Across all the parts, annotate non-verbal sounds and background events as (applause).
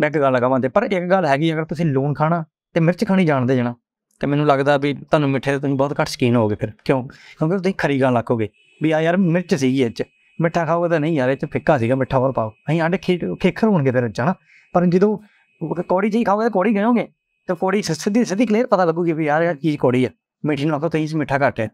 ਮੈਂ ਇੱਕ ਗੱਲ ਲਗਾਵਾਂ ਤੇ ਪਰ ਇੱਕ ਗੱਲ ਹੈਗੀ ਅਗਰ ਤੁਸੀਂ ਲੂਣ ਖਾਣਾ ਤੇ ਮਿਰਚ ਖਾਣੀ ਜਾਣਦੇ ਜਣਾ ਤੇ ਮੈਨੂੰ ਲੱਗਦਾ ਵੀ ਤੁਹਾਨੂੰ ਮਿੱਠੇ ਤੋਂ ਬਹੁਤ ਘੱਟ ਸ਼ਕੀਨ ਹੋਗੇ ਫਿਰ ਕਿਉਂ ਕਿਉਂਕਿ ਤੁਸੀਂ ਖਰੀ ਗੱਲ ਲੱਗੋਗੇ ਵੀ ਆ ਯਾਰ ਮਿਰਚ ਸੀਗੀ ਇੱਚ ਮਿੱਠਾ ਖਾਓਗੇ ਤਾਂ ਨਹੀਂ ਯਾਰ ਇੱਚ ਫਿੱਕਾ ਸੀਗਾ ਮਿੱਠਾ ਹੋਰ ਪਾਓ ਅਹੀਂ ਆਂਡੇ ਖੇਖਰ ਹੋਣਗੇ ਤੇ ਚ ਪਰ ਜਦੋਂ ਕੋੜੀ ਜੀ ਖਾਓਗੇ ਕੋੜੀ ਗਏਗੇ ਤੇ ਕੋੜੀ ਸਿੱਧੀ ਸਿੱਧੀ ਕਲੀਅਰ ਪਤਾ ਲੱਗੂਗੀ ਵੀ ਯਾਰ ਇਹ ਕੀ ਕੋੜੀ ਆ ਮਿੱਠੀ ਨਾਲ ਤਾਂ ਇਸ ਮਿੱਠਾ ਘੱਟ ਹੈ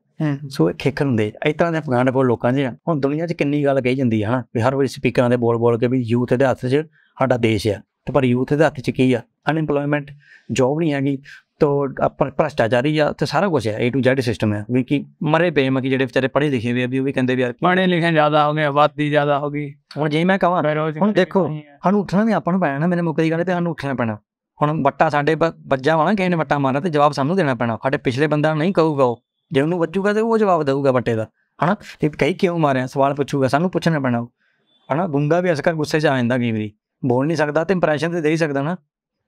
ਸੋ ਇਹ ਖੇਖਰ ਹੁੰਦੇ ਐ ਤਰ੍ਹਾਂ ਦੇ ਅਫਗਾਨ ਕੋਲ ਲੋਕਾਂ ਦੇ ਹੁਣ ਦੁਨੀਆ 'ਚ ਕਿੰਨੀ ਗੱਲ ਕਹੀ ਜਾਂਦੀ ਹੈ ਹਨਾ ਵੀ ਹਰ ਵਾਰੀ ਸਪੀਕਰਾਂ ਦੇ ਬੋਲ ਬੋਲ ਕੇ ਵੀ ਯੂਥ ਦੇ ਹੱਥ 'ਚ ਸਾਡਾ ਦੇਸ਼ ਆ ਤੇ ਪਰ ਯੂਥ ਦੇ ਹੱਥ 'ਚ ਕੀ ਆ ਅਨਪਲੋਇਮੈਂਟ ਜੌਬ ਨਹੀਂ ਹੈਗੀ ਤੋ ਆਪਣਾ ਭ੍ਰਸ਼ਟਾਚਾਰੀ ਆ ਤੇ ਸਾਰਾ ਕੁਝ ਹੈ ਏ ਟੂ ਜ਼ੈਡ ਸਿਸਟਮ ਹੈ ਵੀ ਕਿ ਮਰੇ ਪਏ ਮਕੀ ਜਿਹੜੇ ਵਿਚਾਰੇ ਪੜ੍ਹੇ ਲਿਖੇ ਹੋਏ ਆ ਵੀ ਉਹ ਵੀ ਕਹਿੰਦੇ ਵੀ ਆ ਪੜ੍ਹੇ ਲਿਖੇ ਜ਼ਿਆਦਾ ਹੋ ਗਏ ਆਬਾਦੀ ਜ਼ਿਆਦਾ ਹੋ ਗਈ ਹੁਣ ਜੇ ਮੈਂ ਕਹਾਂ ਹੁਣ ਦੇਖੋ ਸਾਨੂੰ ਉੱਠਣਾ ਵੀ ਆਪਾਂ ਨੂੰ ਪੈਣਾ ਮੇਰੇ ਮੁੱਖ ਦੀ ਗੱਲ ਤੇ ਸਾਨੂੰ ਉੱਠਣਾ ਪੈਣਾ ਹੁਣ ਵੱਟਾ ਸਾਡੇ ਵੱਜਾ ਵਾਲਾ ਕਿਸੇ ਨੇ ਵੱਟਾ ਮਾਰਨਾ ਤੇ ਜਵਾਬ ਸਾਨੂੰ ਦੇਣਾ ਪੈਣਾ ਸਾਡੇ ਪਿਛਲੇ ਬੰਦਾ ਨਹੀਂ ਕਹੂਗਾ ਉਹ ਜੇ ਉਹਨੂੰ ਵੱਜੂਗਾ ਤੇ ਉਹ ਜਵਾਬ ਦੇਊਗਾ ਵੱਟੇ ਦਾ ਹਨਾ ਤੇ ਕਈ ਕਿਉਂ ਮਾਰਿਆ ਸਵਾਲ ਪੁੱਛੂਗਾ ਸਾਨੂੰ ਪੁੱਛਣਾ ਪੈਣਾ ਹਨਾ ਗੁੰਗਾ ਵੀ ਅਸਕਰ ਗੁੱਸੇ 'ਚ ਆ ਜਾਂਦਾ ਕਈ ਵਾਰੀ ਬੋਲ ਨਹੀਂ ਸਕਦਾ ਤੇ ਇੰਪ੍ਰੈਸ਼ਨ ਤੇ ਦੇ ਹੀ ਸਕਦਾ ਨਾ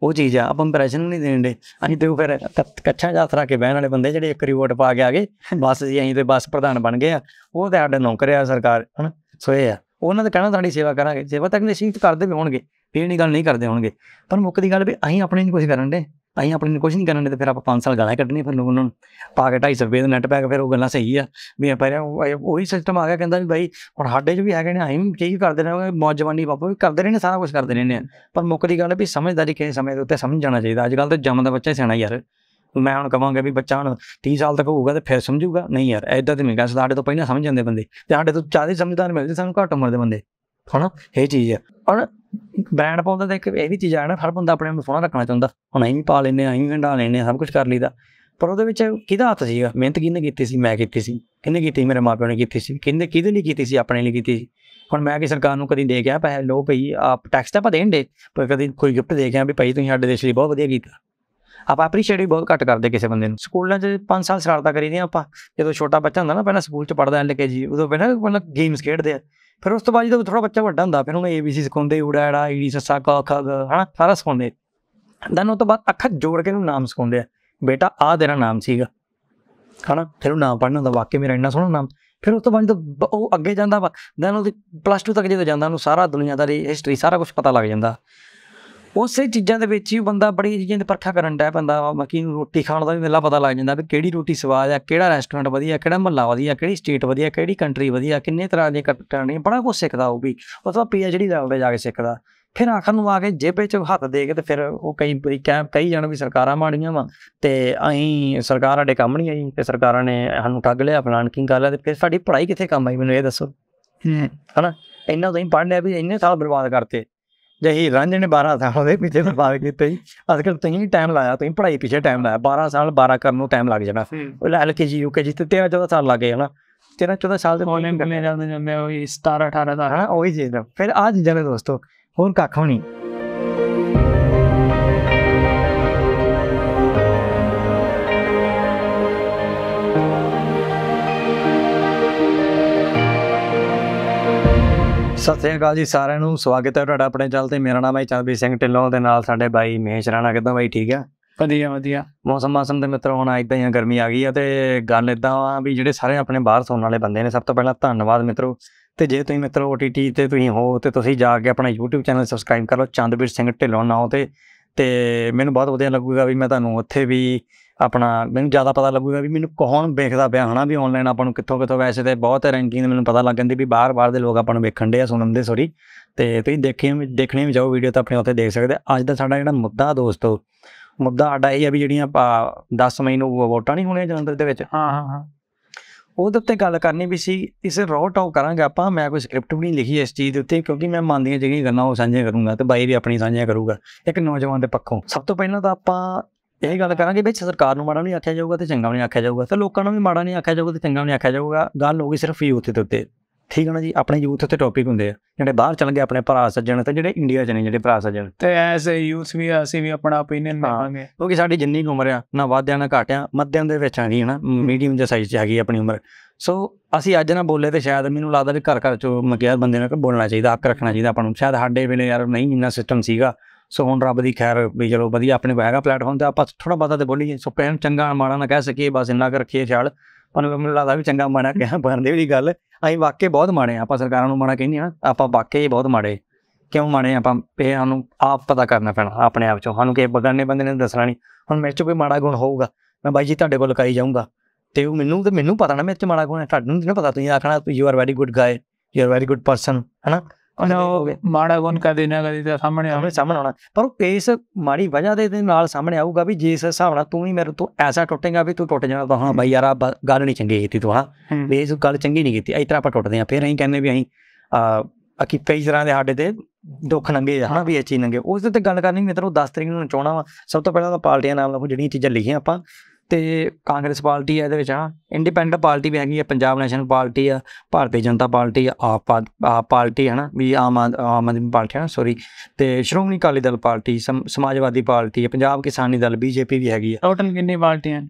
ਉਹ ਚੀਜ਼ ਆ ਆਪਾਂ ਇੰਪ੍ਰੈਸ਼ਨ ਨਹੀਂ ਦੇਣ ਦੇ ਅਸੀਂ ਤੇ ਉਹ ਫਿਰ ਕੱਚਾ ਜਾਤਰਾ ਕੇ ਬਹਿਣ ਵਾਲੇ ਬੰਦੇ ਜਿਹੜੇ ਇੱਕ ਰਿਪੋਰਟ ਪਾ ਕੇ ਆ ਗਏ ਬਸ ਜੀ ਅਸੀਂ ਤੇ ਬਸ ਪ੍ਰਧਾਨ ਬਣ ਗਏ ਆ ਉਹ ਤੇ ਸਾਡੇ ਨੌਕਰ ਆ ਸਰਕਾਰ ਹਨ ਸੋ ਇਹ ਆ ਉਹਨਾਂ ਦਾ ਕਹਿਣਾ ਤੁਹਾਡੀ ਸੇਵਾ ਕਰਾਂਗੇ ਸੇਵਾ ਤੱਕ ਨਹੀਂ ਸੀਟ ਕਰਦੇ ਵੀ ਹੋਣਗੇ ਫੇਰ ਨਹੀਂ ਗੱਲ ਨਹੀਂ ਕਰਦੇ ਹੋਣਗੇ ਪਰ ਮੁੱਖ ਦੀ ਗੱਲ ਵੀ ਅਸੀਂ ਆਪਣੇ ਨਹੀਂ ਕੁਝ ਕਰਨ ਦੇ ਅਸੀਂ ਆਪਣੇ ਨੂੰ ਕੁਝ ਨਹੀਂ ਕਰਨਾ ਨਹੀਂ ਤਾਂ ਫਿਰ ਆਪਾਂ 5 ਸਾਲ ਗਾਲਾਂ ਕੱਢਣੀ ਫਿਰ ਉਹਨਾਂ ਨੂੰ ਪਾ ਕੇ 250 ਰੁਪਏ ਦਾ ਨੈਟ ਪੈਕ ਫਿਰ ਉਹ ਗੱਲਾਂ ਸਹੀ ਆ ਵੀ ਆਪਾਂ ਉਹੀ ਸਿਸਟਮ ਆ ਗਿਆ ਕਹਿੰਦਾ ਵੀ ਬਾਈ ਹੁਣ ਸਾਡੇ 'ਚ ਵੀ ਹੈਗੇ ਨੇ ਅਸੀਂ ਵੀ ਕਈ ਕਰਦੇ ਰਹੇ ਮੌਜ ਜਵਾਨੀ ਬਾਪੂ ਵੀ ਕਰਦੇ ਰਹੇ ਨੇ ਸਾਰਾ ਕੁਝ ਕਰਦੇ ਰਹੇ ਨੇ ਪਰ ਦੀ ਗੱਲ ਵੀ ਸਮਝਦਾਰੀ ਕਿਸੇ ਸਮੇਂ ਦੇ ਉੱਤੇ ਸਮਝ ਜਾਣਾ ਚਾਹੀਦਾ ਅੱਜ ਕੱਲ ਤਾਂ ਜੰਮਦਾ ਬੱਚਾ ਸਿਆਣਾ ਯਾਰ ਮੈਂ ਹੁਣ ਕਹਾਂਗਾ ਵੀ ਬੱਚਾ ਹੁਣ 30 ਸਾਲ ਤੱਕ ਹੋਊਗਾ ਤੇ ਫਿਰ ਸਮਝੂਗਾ ਨਹੀਂ ਯਾਰ ਐਦਾਂ ਤੇ ਗੱਲ ਸਾਡੇ ਤੋਂ ਪਹਿਲਾਂ ਸਮਝ ਜਾਂਦੇ ਬੰਦੇ ਤੇ ਸਾਡੇ ਤੋਂ ਚਾਹੇ ਸਮਝਦਾਰ ਮਿਲਦੇ ਸਾਨੂੰ ਘੱਟ ਉਮਰ ਦੇ ਬੰਦੇ ਹਣਾ ਇਹ ਚੀਜ਼ ਹੈ ਔਰ ਇੱਕ ਬ੍ਰਾਂਡ ਪਾਉਂਦਾ ਤਾਂ ਇੱਕ ਇਹ ਵੀ ਚੀਜ਼ ਆ ਨਾ ਹਰ ਬੰਦਾ ਆਪਣੇ ਆਪ ਨੂੰ ਸੋਹਣਾ ਰੱਖਣਾ ਚਾਹੁੰਦਾ ਹੁਣ ਐਂ ਵੀ ਪਾ ਲੈਨੇ ਐਂ ਵੀ ਢਾ ਲੈਨੇ ਸਭ ਕੁਝ ਕਰ ਲਈਦਾ ਪਰ ਉਹਦੇ ਵਿੱਚ ਕਿਹਦਾ ਹੱਥ ਸੀਗਾ ਮਿਹਨਤ ਕਿਹਨੇ ਕੀਤੀ ਸੀ ਮੈਂ ਕੀਤੀ ਸੀ ਕਿਹਨੇ ਕੀਤੀ ਮੇਰੇ ਮਾਪਿਆਂ ਨੇ ਕੀਤੀ ਸੀ ਕਿਹਨੇ ਕਿਹਦੇ ਲਈ ਕੀਤੀ ਸੀ ਆਪਣੇ ਲਈ ਕੀਤੀ ਸੀ ਹੁਣ ਮੈਂ ਕਿ ਸਰਕਾਰ ਨੂੰ ਕਦੀ ਦੇ ਗਿਆ ਪੈਸੇ ਲੋ ਭਈ ਆਪ ਟੈਕਸ ਤਾਂ ਪਾ ਦੇਣ ਦੇ ਪਰ ਕਦੀ ਕੋਈ ਗਿਫਟ ਦੇ ਗਿਆ ਵੀ ਭਈ ਤੁਸੀਂ ਸਾਡੇ ਦੇਸ਼ ਲਈ ਬਹੁਤ ਵਧੀਆ ਕੀਤਾ ਆਪਾਂ ਅਪਰੀਸ਼ੀਏਟ ਵੀ ਬਹੁਤ ਘੱਟ ਕਰਦੇ ਕਿਸੇ ਬੰਦੇ ਨੂੰ ਸਕੂਲਾਂ 'ਚ 5 ਸਾਲ ਸਰਾਰਤਾ ਕਰੀਦੇ ਆਪਾਂ ਜਦੋਂ ਛੋਟਾ ਬੱਚਾ ਹੁੰਦਾ ਨਾ ਪਹਿਲਾਂ ਸਕੂਲ 'ਚ ਪੜਦਾ ਜੀ ਉਦੋਂ ਪਹਿਲਾਂ ਗੇਮਸ ਖੇਡਦੇ ਆ ਫਿਰ ਉਸ ਤੋਂ ਬਾਅਦ ਜਦੋਂ ਥੋੜਾ ਬੱਚਾ ਵੱਡਾ ਹੁੰਦਾ ਫਿਰ ਉਹਨੂੰ ਏਬੀਸੀ ਸਿਖਾਉਂਦੇ ਊੜਾ ਐੜਾ ਈੜੀ ਸੱਸਾ ਕ ਖ ਗ ਹਨਾ ਸਾਰਾ ਸਿਖਾਉਂਦੇ ਦਨ ਉਹ ਤੋਂ ਬਾਅਦ ਅੱਖਾਂ ਜੋੜ ਕੇ ਉਹਨੂੰ ਨਾਮ ਸਿਖਾਉਂਦੇ ਆ ਬੇਟਾ ਆਹ ਤੇਰਾ ਨਾਮ ਸੀਗਾ ਹਨਾ ਫਿਰ ਉਹ ਨਾਮ ਪੜਨਾ ਹੁੰਦਾ ਵਾਕਿਆ ਮੇਰਾ ਇੰਨਾ ਸੋਹਣਾ ਨਾਮ ਫਿਰ ਉਸ ਤੋਂ ਬਾਅਦ ਜਦੋਂ ਉਹ ਅੱਗੇ ਜਾਂਦਾ ਵਾ ਦਨ ਉਹਦੀ ਪਲੱਸ 2 ਤੱਕ ਜਦੋਂ ਜਾਂਦਾ ਉਹਨੂੰ ਸਾਰਾ ਦੁਨੀਆ ਦਾ ਹਿਸਟਰੀ ਸਾਰਾ ਕੁਝ ਪਤਾ ਲੱਗ ਜਾਂਦਾ ਉਸੇ ਚੀਜ਼ਾਂ ਦੇ ਵਿੱਚ ਹੀ ਬੰਦਾ ਬੜੀ ਚੀਜ਼ਾਂ ਦੀ ਪਰਖਾ ਕਰਨ ਦਾ ਬੰਦਾ ਬਾਕੀ ਨੂੰ ਰੋਟੀ ਖਾਣ ਦਾ ਵੀ ਮੇਲਾ ਪਤਾ ਲੱਗ ਜਾਂਦਾ ਵੀ ਕਿਹੜੀ ਰੋਟੀ ਸਵਾਦ ਆ ਕਿਹੜਾ ਰੈਸਟੋਰੈਂਟ ਵਧੀਆ ਕਿਹੜਾ ਮਹੱਲਾ ਵਧੀਆ ਕਿਹੜੀ ਸਟੇਟ ਵਧੀਆ ਕਿਹੜੀ ਕੰਟਰੀ ਵਧੀਆ ਕਿੰਨੇ ਤਰ੍ਹਾਂ ਦੇ ਕਟਾਂ ਨੇ ਬੜਾ ਕੁਝ ਸਿੱਖਦਾ ਉਹ ਵੀ ਉਹ ਤਾਂ ਪੀਐਚਡੀ ਲੈਵਲ ਤੇ ਜਾ ਕੇ ਸਿੱਖਦਾ ਫਿਰ ਆਖਰ ਨੂੰ ਆ ਕੇ ਜੇਬੇ 'ਚ ਹੱਥ ਦੇ ਕੇ ਤੇ ਫਿਰ ਉਹ ਕਈ ਬਈ ਕਈ ਜਣ ਵੀ ਸਰਕਾਰਾਂ ਮਾੜੀਆਂ ਵਾ ਤੇ ਅਹੀਂ ਸਰਕਾਰ ਸਾਡੇ ਕੰਮ ਨਹੀਂ ਆਈ ਤੇ ਸਰਕਾਰਾਂ ਨੇ ਸਾਨੂੰ ਠੱਗ ਲਿਆ ਫਲਾਨ ਕੀ ਗੱਲ ਆ ਤੇ ਫਿਰ ਸਾਡੀ ਪੜ੍ਹਾਈ ਕਿੱਥੇ ਕੰਮ ਆਈ ਮੈਨੂੰ ਇਹ ਦੱਸੋ ਹਨਾ ਇੰਨਾ ਤਾਂ ਹੀ ਪੜ੍ਹਨੇ ਵੀ ਇੰਨੇ ਸਾਲ ਬਰਬਾਦ ਕਰਤੇ ਜਹੀ ਰਾਂਝੇ ਨੇ 12 ਸਾਲ ਦੇ ਪਿੱਛੇ ਬਰਬਾਦ ਕੀਤੇ ਜੀ ਅਸਲ ਤੁਸੀਂ ਟਾਈਮ ਲਾਇਆ ਤੁਸੀਂ ਪੜ੍ਹਾਈ ਪਿੱਛੇ ਟਾਈਮ ਲਾਇਆ 12 ਸਾਲ 12 ਕਰਨ ਨੂੰ ਟਾਈਮ ਲੱਗ ਜਾਣਾ ਉਹ ਐਲਕੇਜੀ ਯੂਕੇਜੀ ਤੇ 13 14 ਸਾਲ ਲੱਗੇ ਹਨਾ 13 14 ਸਾਲ ਦੇ ਕੋਲੇ ਮੇਰੇ ਨਾਲ ਮੈਂ ਉਹ 17 18 ਦਾ ਹਾਂ ਉਹੀ ਚੀਜ਼ ਫਿਰ ਆ ਚੀਜ਼ਾਂ ਦੋਸਤੋ ਹੋਰ ਕੱਖ ਹੋਣੀ ਸਤਿ ਸ੍ਰੀ ਅਕਾਲ ਜੀ ਸਾਰਿਆਂ ਨੂੰ ਸਵਾਗਤ ਹੈ ਤੁਹਾਡਾ ਆਪਣੇ ਚੈਨਲ ਤੇ ਮੇਰਾ ਨਾਮ ਹੈ ਚੰਦਵੀਰ ਸਿੰਘ ਢਿੱਲੋਂ ਦੇ ਨਾਲ ਸਾਡੇ ਬਾਈ ਮਹੇਸ਼ ਰਾਣਾ ਕਿਦਾਂ ਬਾਈ ਠੀਕ ਆ ਵਧੀਆ ਵਧੀਆ ਮੌਸਮ ਮਾਸਮ ਦੇ ਮਿੱਤਰ ਹੁਣ ਇਦਾਂ ਹੀ ਗਰਮੀ ਆ ਗਈ ਆ ਤੇ ਗੱਲ ਇਦਾਂ ਆ ਵੀ ਜਿਹੜੇ ਸਾਰੇ ਆਪਣੇ ਬਾਹਰ ਸੌਣ ਵਾਲੇ ਬੰਦੇ ਨੇ ਸਭ ਤੋਂ ਪਹਿਲਾਂ ਧੰਨਵਾਦ ਮਿੱਤਰੋ ਤੇ ਜੇ ਤੁਸੀਂ ਮਿੱਤਰੋ OTT ਤੇ ਤੁਸੀਂ ਹੋ ਤੇ ਤੁਸੀਂ ਜਾ ਕੇ ਆਪਣਾ YouTube ਚੈਨਲ ਸਬਸਕ੍ਰਾਈਬ ਕਰ ਲਓ ਚੰਦਵੀਰ ਸਿੰਘ ਢਿੱਲੋਂ ਨਾਮ ਤੇ ਤੇ ਮੈਨੂੰ ਬਹੁਤ ਵਧੀਆ ਲੱਗੂਗਾ ਵੀ ਮੈਂ ਤੁਹਾਨੂੰ ਉੱਥੇ ਵੀ ਆਪਣਾ ਮੈਨੂੰ ਜ਼ਿਆਦਾ ਪਤਾ ਲੱਗੂਗਾ ਵੀ ਮੈਨੂੰ ਕੌਣ ਵੇਖਦਾ ਪਿਆ ਹਨਾ ਵੀ ਆਨਲਾਈਨ ਆਪਾਂ ਨੂੰ ਕਿੱਥੋਂ ਕਿੱਥੋਂ ਵੈਸੇ ਤੇ ਬਹੁਤ ਰੈਂਕਿੰਗ ਮੈਨੂੰ ਪਤਾ ਲੱਗ ਜਾਂਦੀ ਵੀ ਬਾਹਰ-ਬਾਹਰ ਦੇ ਲੋਕ ਆਪਾਂ ਨੂੰ ਵੇਖਣ ਦੇ ਆ ਸੁਣਨ ਦੇ ਸੌਰੀ ਤੇ ਤੁਸੀਂ ਦੇਖੇ ਦੇਖਣੇ ਵੀ ਜਾਓ ਵੀਡੀਓ ਤਾਂ ਆਪਣੇ ਉੱਤੇ ਦੇਖ ਸਕਦੇ ਅੱਜ ਦਾ ਸਾਡਾ ਜਿਹੜਾ ਮੁੱਦਾ ਦੋਸਤੋ ਮੁੱਦਾ ਸਾਡਾ ਇਹ ਆ ਵੀ ਜਿਹੜੀਆਂ ਆਪਾਂ 10 ਮਈ ਨੂੰ ਵੋਟਾਂ ਨਹੀਂ ਹੋਣੀਆਂ ਜਲੰਧਰ ਦੇ ਵਿੱਚ ਹਾਂ ਹਾਂ ਹਾਂ ਉਹਦੇ ਉੱਤੇ ਗੱਲ ਕਰਨੀ ਵੀ ਸੀ ਇਸੇ ਰੋ ਟਾਕ ਕਰਾਂਗੇ ਆਪਾਂ ਮੈਂ ਕੋਈ ਸਕ੍ਰਿਪਟ ਵੀ ਨਹੀਂ ਲਿਖੀ ਇਸ ਚੀਜ਼ ਦੇ ਉੱਤੇ ਕਿਉਂਕਿ ਮੈਂ ਹਾਂ ਜਿਹੜੀਆਂ ਗੱਲਾਂ ਉਹ ਸਾਂਝੀਆਂ ਕਰੂੰਗਾ ਤੇ ਬਾਈ ਵੀ ਆਪਣੀ ਸਾਂਝੀਆਂ ਕਰੂਗਾ ਇੱਕ ਨੌਜਵਾਨ ਦੇ ਪੱਖੋਂ ਸਭ ਤੋਂ ਪਹਿਲਾਂ ਤਾਂ ਆਪਾਂ ਇਹ ਗੱਲ ਕਰਾਂਗੇ ਵਿੱਚ ਸਰਕਾਰ ਨੂੰ ਮਾੜਾ ਨਹੀਂ ਆਖਿਆ ਜਾਊਗਾ ਤੇ ਚੰਗਾ ਨਹੀਂ ਆਖਿਆ ਜਾਊਗਾ ਤੇ ਲੋਕਾਂ ਨੂੰ ਵੀ ਮਾੜਾ ਨਹੀਂ ਆਖਿਆ ਜਾਊਗਾ ਤੇ ਚੰਗਾ ਨਹੀਂ ਆਖਿਆ ਜਾਊਗਾ ਗੱਲ ਗਈ ਸਿਰਫ ਯੂਥ ਦੇ ਉੱਤੇ ਠੀਕ ਹੈ ਨਾ ਜੀ ਆਪਣੇ ਯੂਥ ਤੇ ਟੌਪਿਕ ਹੁੰਦੇ ਆ ਜਿਹੜੇ ਬਾਹਰ ਚਲ ਗਏ ਆਪਣੇ ਭਰਾ ਸੱਜਣ ਤੇ ਜਿਹੜੇ ਇੰਡੀਆ ਚ ਨੇ ਜਿਹੜੇ ਭਰਾ ਸੱਜਣ ਤੇ ਐਸ ਐ ਯੂਥ ਵੀ ਅਸੀਂ ਵੀ ਆਪਣਾ opinion ਦੇਵਾਂਗੇ ਕਿਉਂਕਿ ਸਾਡੀ ਜਿੰਨੀ ਉਮਰ ਆ ਨਾ ਵਾਧਿਆਂ ਨਾ ਘਾਟਿਆਂ ਮੱਧਿਆਂ ਦੇ ਵਿੱਚ ਆ ਗਈ ਨਾ ਮੀਡੀਅਮ ਦੇ ਸਾਈਜ਼ ਚ ਆ ਗਈ ਆਪਣੀ ਉਮਰ ਸੋ ਅਸੀਂ ਅੱਜ ਨਾ ਬੋਲੇ ਤੇ ਸ਼ਾਇਦ ਮੈਨੂੰ ਲੱਗਦਾ ਵੀ ਘਰ ਘਰ ਚੋਂ ਮਗਿਆ ਬੰਦੇ ਨੂੰ ਬੋਲਣਾ ਚਾਹੀਦਾ ਆਕ ਰੱਖਣਾ ਚਾਹੀਦਾ ਆਪਾਂ ਨੂੰ ਸ਼ਾਇਦ ਸਾਡੇ ਵੇਲੇ ਯਾਰ ਨਹੀਂ ਇੰਨਾ ਸਿਸਟਮ ਸੀਗਾ ਸੋ ਹੁਣ ਰੱਬ ਦੀ ਖੈਰ ਵੀ ਚਲੋ ਵਧੀਆ ਆਪਣੇ ਕੋਲ ਪਲੇਟਫਾਰਮ ਤੇ ਆਪਾਂ ਥੋੜਾ ਬਾਤਾਂ ਤੇ ਬੋਲੀਏ ਸੋ ਪੈਨ ਚੰਗਾ ਮਾੜਾ ਨਾ ਕਹਿ ਸਕੀਏ ਬਸ ਇੰਨਾ ਕਰ ਰੱਖੀਏ ਛਾਲ ਪਰ ਮੈਨੂੰ ਲੱਗਦਾ ਵੀ ਚੰਗਾ ਮਾੜਾ ਕਹਿ (laughs) ਬੰਦੇ ਦੀ ਗੱਲ ਅਸੀਂ ਵਾਕਈ ਬਹੁਤ ਮਾੜੇ ਆਪਾਂ ਸਰਕਾਰਾਂ ਨੂੰ ਮਾੜਾ ਕਹਿੰਦੇ ਆ ਆਪਾਂ ਵਾਕਈ ਬਹੁਤ ਮਾੜੇ ਕਿਉਂ ਮਾੜੇ ਆਪਾਂ ਇਹ ਸਾਨੂੰ ਆਪ ਪਤਾ ਕਰਨਾ ਪੈਣਾ ਆਪਣੇ ਆਪ ਚੋਂ ਸਾਨੂੰ ਕਿ ਬਗਾਨੇ ਬੰਦੇ ਨੇ ਦੱਸਣਾ ਨਹੀਂ ਹੁਣ ਮੇਰੇ ਚ ਕੋਈ ਮਾੜਾ ਗੁਣ ਹੋਊਗਾ ਮੈਂ ਬਾਈ ਜੀ ਤੁਹਾਡੇ ਕੋਲ ਕਾਈ ਜਾਊਂਗਾ ਤੇ ਉਹ ਮੈਨੂੰ ਤੇ ਮੈਨੂੰ ਪਤਾ ਨਾ ਮੇਰੇ ਚ ਮਾੜਾ ਗੁਣ ਹੈ ਤੁਹਾਨੂੰ ਨਹੀਂ ਪਤਾ ਤੁਸੀਂ ਆਖਣਾ you are very good guy you are very good person ਹੈਨਾ ਉਹ ਮਾੜਾ ਗੁਣ ਕਦੇ ਨਾ ਕਦੇ ਤਾਂ ਸਾਹਮਣੇ ਆਵੇ ਸਾਹਮਣੇ ਆਉਣਾ ਪਰ ਇਸ ਮਾੜੀ ਵਜ੍ਹਾ ਦੇ ਨਾਲ ਸਾਹਮਣੇ ਆਊਗਾ ਵੀ ਜਿਸ ਹਿਸਾਬ ਨਾਲ ਤੂੰ ਹੀ ਮੇਰੇ ਤੋਂ ਐਸਾ ਟੁੱਟੇਗਾ ਵੀ ਤੂੰ ਟੁੱਟ ਜਾਣਾ ਤਾਂ ਹਾਂ ਬਾਈ ਯਾਰ ਆ ਗੱਲ ਨਹੀਂ ਚੰਗੀ ਕੀਤੀ ਤੂੰ ਹਾਂ ਵੀ ਇਸ ਗੱਲ ਚੰਗੀ ਨਹੀਂ ਕੀਤੀ ਇਸ ਤਰ੍ਹਾਂ ਆਪਾਂ ਟੁੱਟਦੇ ਆ ਫਿਰ ਅਸੀਂ ਕਹਿੰਦੇ ਵੀ ਅਸੀਂ ਆ ਅਕੀ ਕਈ ਤਰ੍ਹਾਂ ਦੇ ਸਾਡੇ ਤੇ ਦੁੱਖ ਨੰਗੇ ਹਨਾ ਵੀ ਇਹ ਚੀਜ਼ ਲੰਗੇ ਉਸ ਤੇ ਗੱਲ ਕਰਨੀ ਤੈਨੂੰ 10 ਤਰੀਕ ਨੂੰ ਨਚਾਉਣਾ ਵਾ ਸਭ ਤੋਂ ਪਹਿਲਾਂ ਤਾਂ ਪਾਰਟੀਆਂ ਨਾਮ ਨਾਲ ਜਿਹੜੀਆਂ ਚੀਜ਼ਾਂ ਲਿਖੀਆਂ ਆਪਾਂ ਤੇ ਕਾਂਗਰਸ ਪਾਰਟੀ ਹੈ ਇਹਦੇ ਵਿੱਚ ਆ ਇੰਡੀਪੈਂਡੈਂਟ ਪਾਰਟੀ ਵੀ ਹੈਗੀ ਹੈ ਪੰਜਾਬ ਨੈਸ਼ਨਲ ਪਾਰਟੀ ਆ ਭਾਰਤੀ ਜਨਤਾ ਪਾਰਟੀ ਆ ਆਪ ਪਾਰਟੀ ਹੈ ਨਾ ਵੀ ਆਮ ਆਦਮੀ ਪਾਰਟੀ ਹੈ ਸੌਰੀ ਤੇ Shiromani Akali Dal party Samajwadi party Punjab Kisani Dal BJP ਵੀ ਹੈਗੀ ਆ ਟੋਟਲ ਕਿੰਨੇ ਪਾਰਟੀਆਂ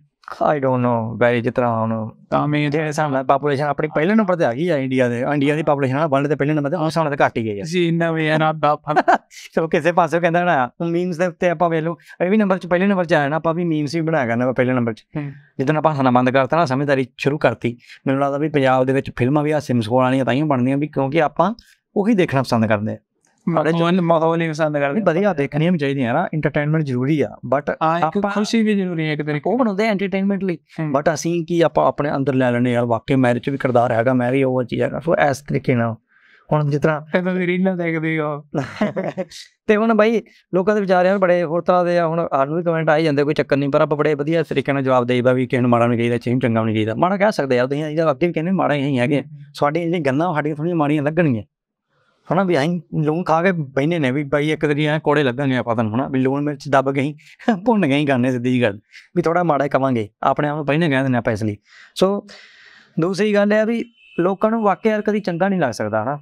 ਆਈ ਡੋਨਟ ਨੋ ਵੈਰੀ ਜਿਸ ਤਰ੍ਹਾਂ ਹੁਣ ਤਾਂ ਮੈਂ ਦੇ ਹਿਸਾਬ ਨਾਲ ਆਪਣੀ ਪਹਿਲੇ ਨੰਬਰ ਤੇ ਆ ਗਈ ਆ ਇੰਡੀਆ ਦੇ ਇੰਡੀਆ ਦੀ ਪਾਪੂਲੇਸ਼ਨ ਨਾਲ ਵਰਲਡ ਦੇ ਪਹਿਲੇ ਨੰਬਰ ਤੇ ਉਸ ਹਿਸਾਬ ਤੇ ਘਟ ਹੀ ਗਈ ਆ ਜੀ ਵੀ ਆ ਨਾ ਬਾਪਾ ਸੋ ਕਿਸੇ ਪਾਸੇ ਕਹਿੰਦਾ ਨਾ ਮੀਮਸ ਦੇ ਉੱਤੇ ਆਪਾਂ ਵੇਲੋ ਇਹ ਵੀ ਨੰਬਰ ਚ ਪਹਿਲੇ ਨੰਬਰ ਚ ਆਇਆ ਨਾ ਆਪਾਂ ਵੀ ਮੀਮਸ ਵੀ ਬਣਾਇਆ ਕਰਨਾ ਪਹਿਲੇ ਨੰਬਰ ਚ ਜਦੋਂ ਆਪਾਂ ਹਸਣਾ ਬੰਦ ਕਰਤਾ ਨਾ ਸਮਝਦਾਰੀ ਸ਼ੁਰੂ ਕਰਤੀ ਮੈਨੂੰ ਲੱਗਦਾ ਵੀ ਪੰਜਾਬ ਦੇ ਵਿੱਚ ਫਿਲਮਾਂ ਵੀ ਹਾਸੇ ਕੋਲ ਆਣੀਆਂ ਤਾਂ ਹੀ ਬਣਦੀਆਂ ਵੀ ਕਿਉਂਕਿ ਆਪਾਂ ਉਹੀ ਦੇਖਣਾ ਪਸੰਦ ਕਰਦੇ ਆ ਮਾੜੇ ਜੋਨ ਮਾਹੌਲ ਨਹੀਂ ਪਸੰਦ ਕਰਦੇ ਵਧੀਆ ਦੇਖਣੀਆਂ ਵੀ ਚਾਹੀਦੀਆਂ ਨਾ ਐਂਟਰਟੇਨਮੈਂਟ ਜ਼ਰੂਰੀ ਆ ਬਟ ਆਪਾਂ ਖੁਸ਼ੀ ਵੀ ਜ਼ਰੂਰੀ ਹੈ ਇੱਕ ਤਰੀਕੇ ਉਹ ਬਣਾਉਂਦੇ ਐਂਟਰਟੇਨਮੈਂਟ ਲਈ ਬਟ ਅਸੀਂ ਕੀ ਆਪਾਂ ਆਪਣੇ ਅੰਦਰ ਲੈ ਲੈਣੇ ਯਾਰ ਵਾਕਈ ਮੈਰਿਜ ਵੀ ਕਿਰਦਾਰ ਹੈਗਾ ਮੈਂ ਵੀ ਉਹ ਚੀਜ਼ ਹੈਗਾ ਸੋ ਇਸ ਤਰੀਕੇ ਨਾਲ ਹੁਣ ਜਿਸ ਤਰ੍ਹਾਂ ਇਹਨਾਂ ਦੀ ਰੀਲਾਂ ਦੇਖਦੇ ਹੋ (laughs) ਤੇ ਹੁਣ ਬਾਈ ਲੋਕਾਂ ਦੇ ਵਿਚਾਰਿਆਂ ਨੂੰ ਬੜੇ ਹੋਰ ਤਰ੍ਹਾਂ ਦੇ ਆ ਹੁਣ ਨੂੰ ਵੀ ਕਮੈਂਟ ਆਈ ਜਾਂਦੇ ਕੋਈ ਚੱਕਰ ਨਹੀਂ ਪਰ ਆਪਾਂ ਬੜੇ ਵਧੀਆ ਤਰੀਕੇ ਨਾਲ ਜਵਾਬ ਦੇਈਦਾ ਵੀ ਕਿਹਨ ਮਾੜਾ ਨਹੀਂ ਕਹੀਦਾ ਚੀਂ ਚੰਗਾ ਨਹੀਂ ਕਹੀਦਾ ਮਾੜਾ ਕਹਿ ਸਕਦੇ ਆ ਤੁਸੀਂ ਇਹਦਾ ਅੱਗੇ ਵੀ ਕਹਿੰਦੇ ਮਾੜਾ ਹੀ ਹੈਗੇ ਸਾਡੀਆਂ ਜਿਹੜੀਆਂ ਗੱਲਾਂ ਸਾਡੀਆਂ ਥੋੜੀਆਂ ਮਾੜੀਆਂ ਲੱਗਣਗੀਆਂ ਹਨਾ ਵੀ ਐਂ ਲੂਣ ਖਾ ਕੇ ਬੈਨੇ ਨੇ ਵੀ ਬਾਈ ਇੱਕ ਦਰੀ ਐ ਕੋੜੇ ਲੱਗਣਗੇ ਆਪਾਂ ਤਾਂ ਹਨਾ ਵੀ ਲੂਣ ਮਿਰਚ ਦੱਬ ਗਈ ਭੁੰਨ ਗਈ ਗਾਣੇ ਸਿੱਧੀ ਜੀ ਗੱਲ ਵੀ ਥੋੜਾ ਮਾੜਾ ਕਵਾਂਗੇ ਆਪਣੇ ਆਪ ਨੂੰ ਪਹਿਨੇ ਕਹਿੰਦੇ ਨੇ ਆਪਾਂ ਇਸ ਲਈ ਸੋ ਦੂਸਰੀ ਗੱਲ ਹੈ ਵੀ ਲੋਕਾਂ ਨੂੰ ਵਾਕਿਆ ਯਾਰ ਕਦੀ ਚੰਗਾ ਨਹੀਂ ਲੱਗ ਸਕਦਾ ਹਨਾ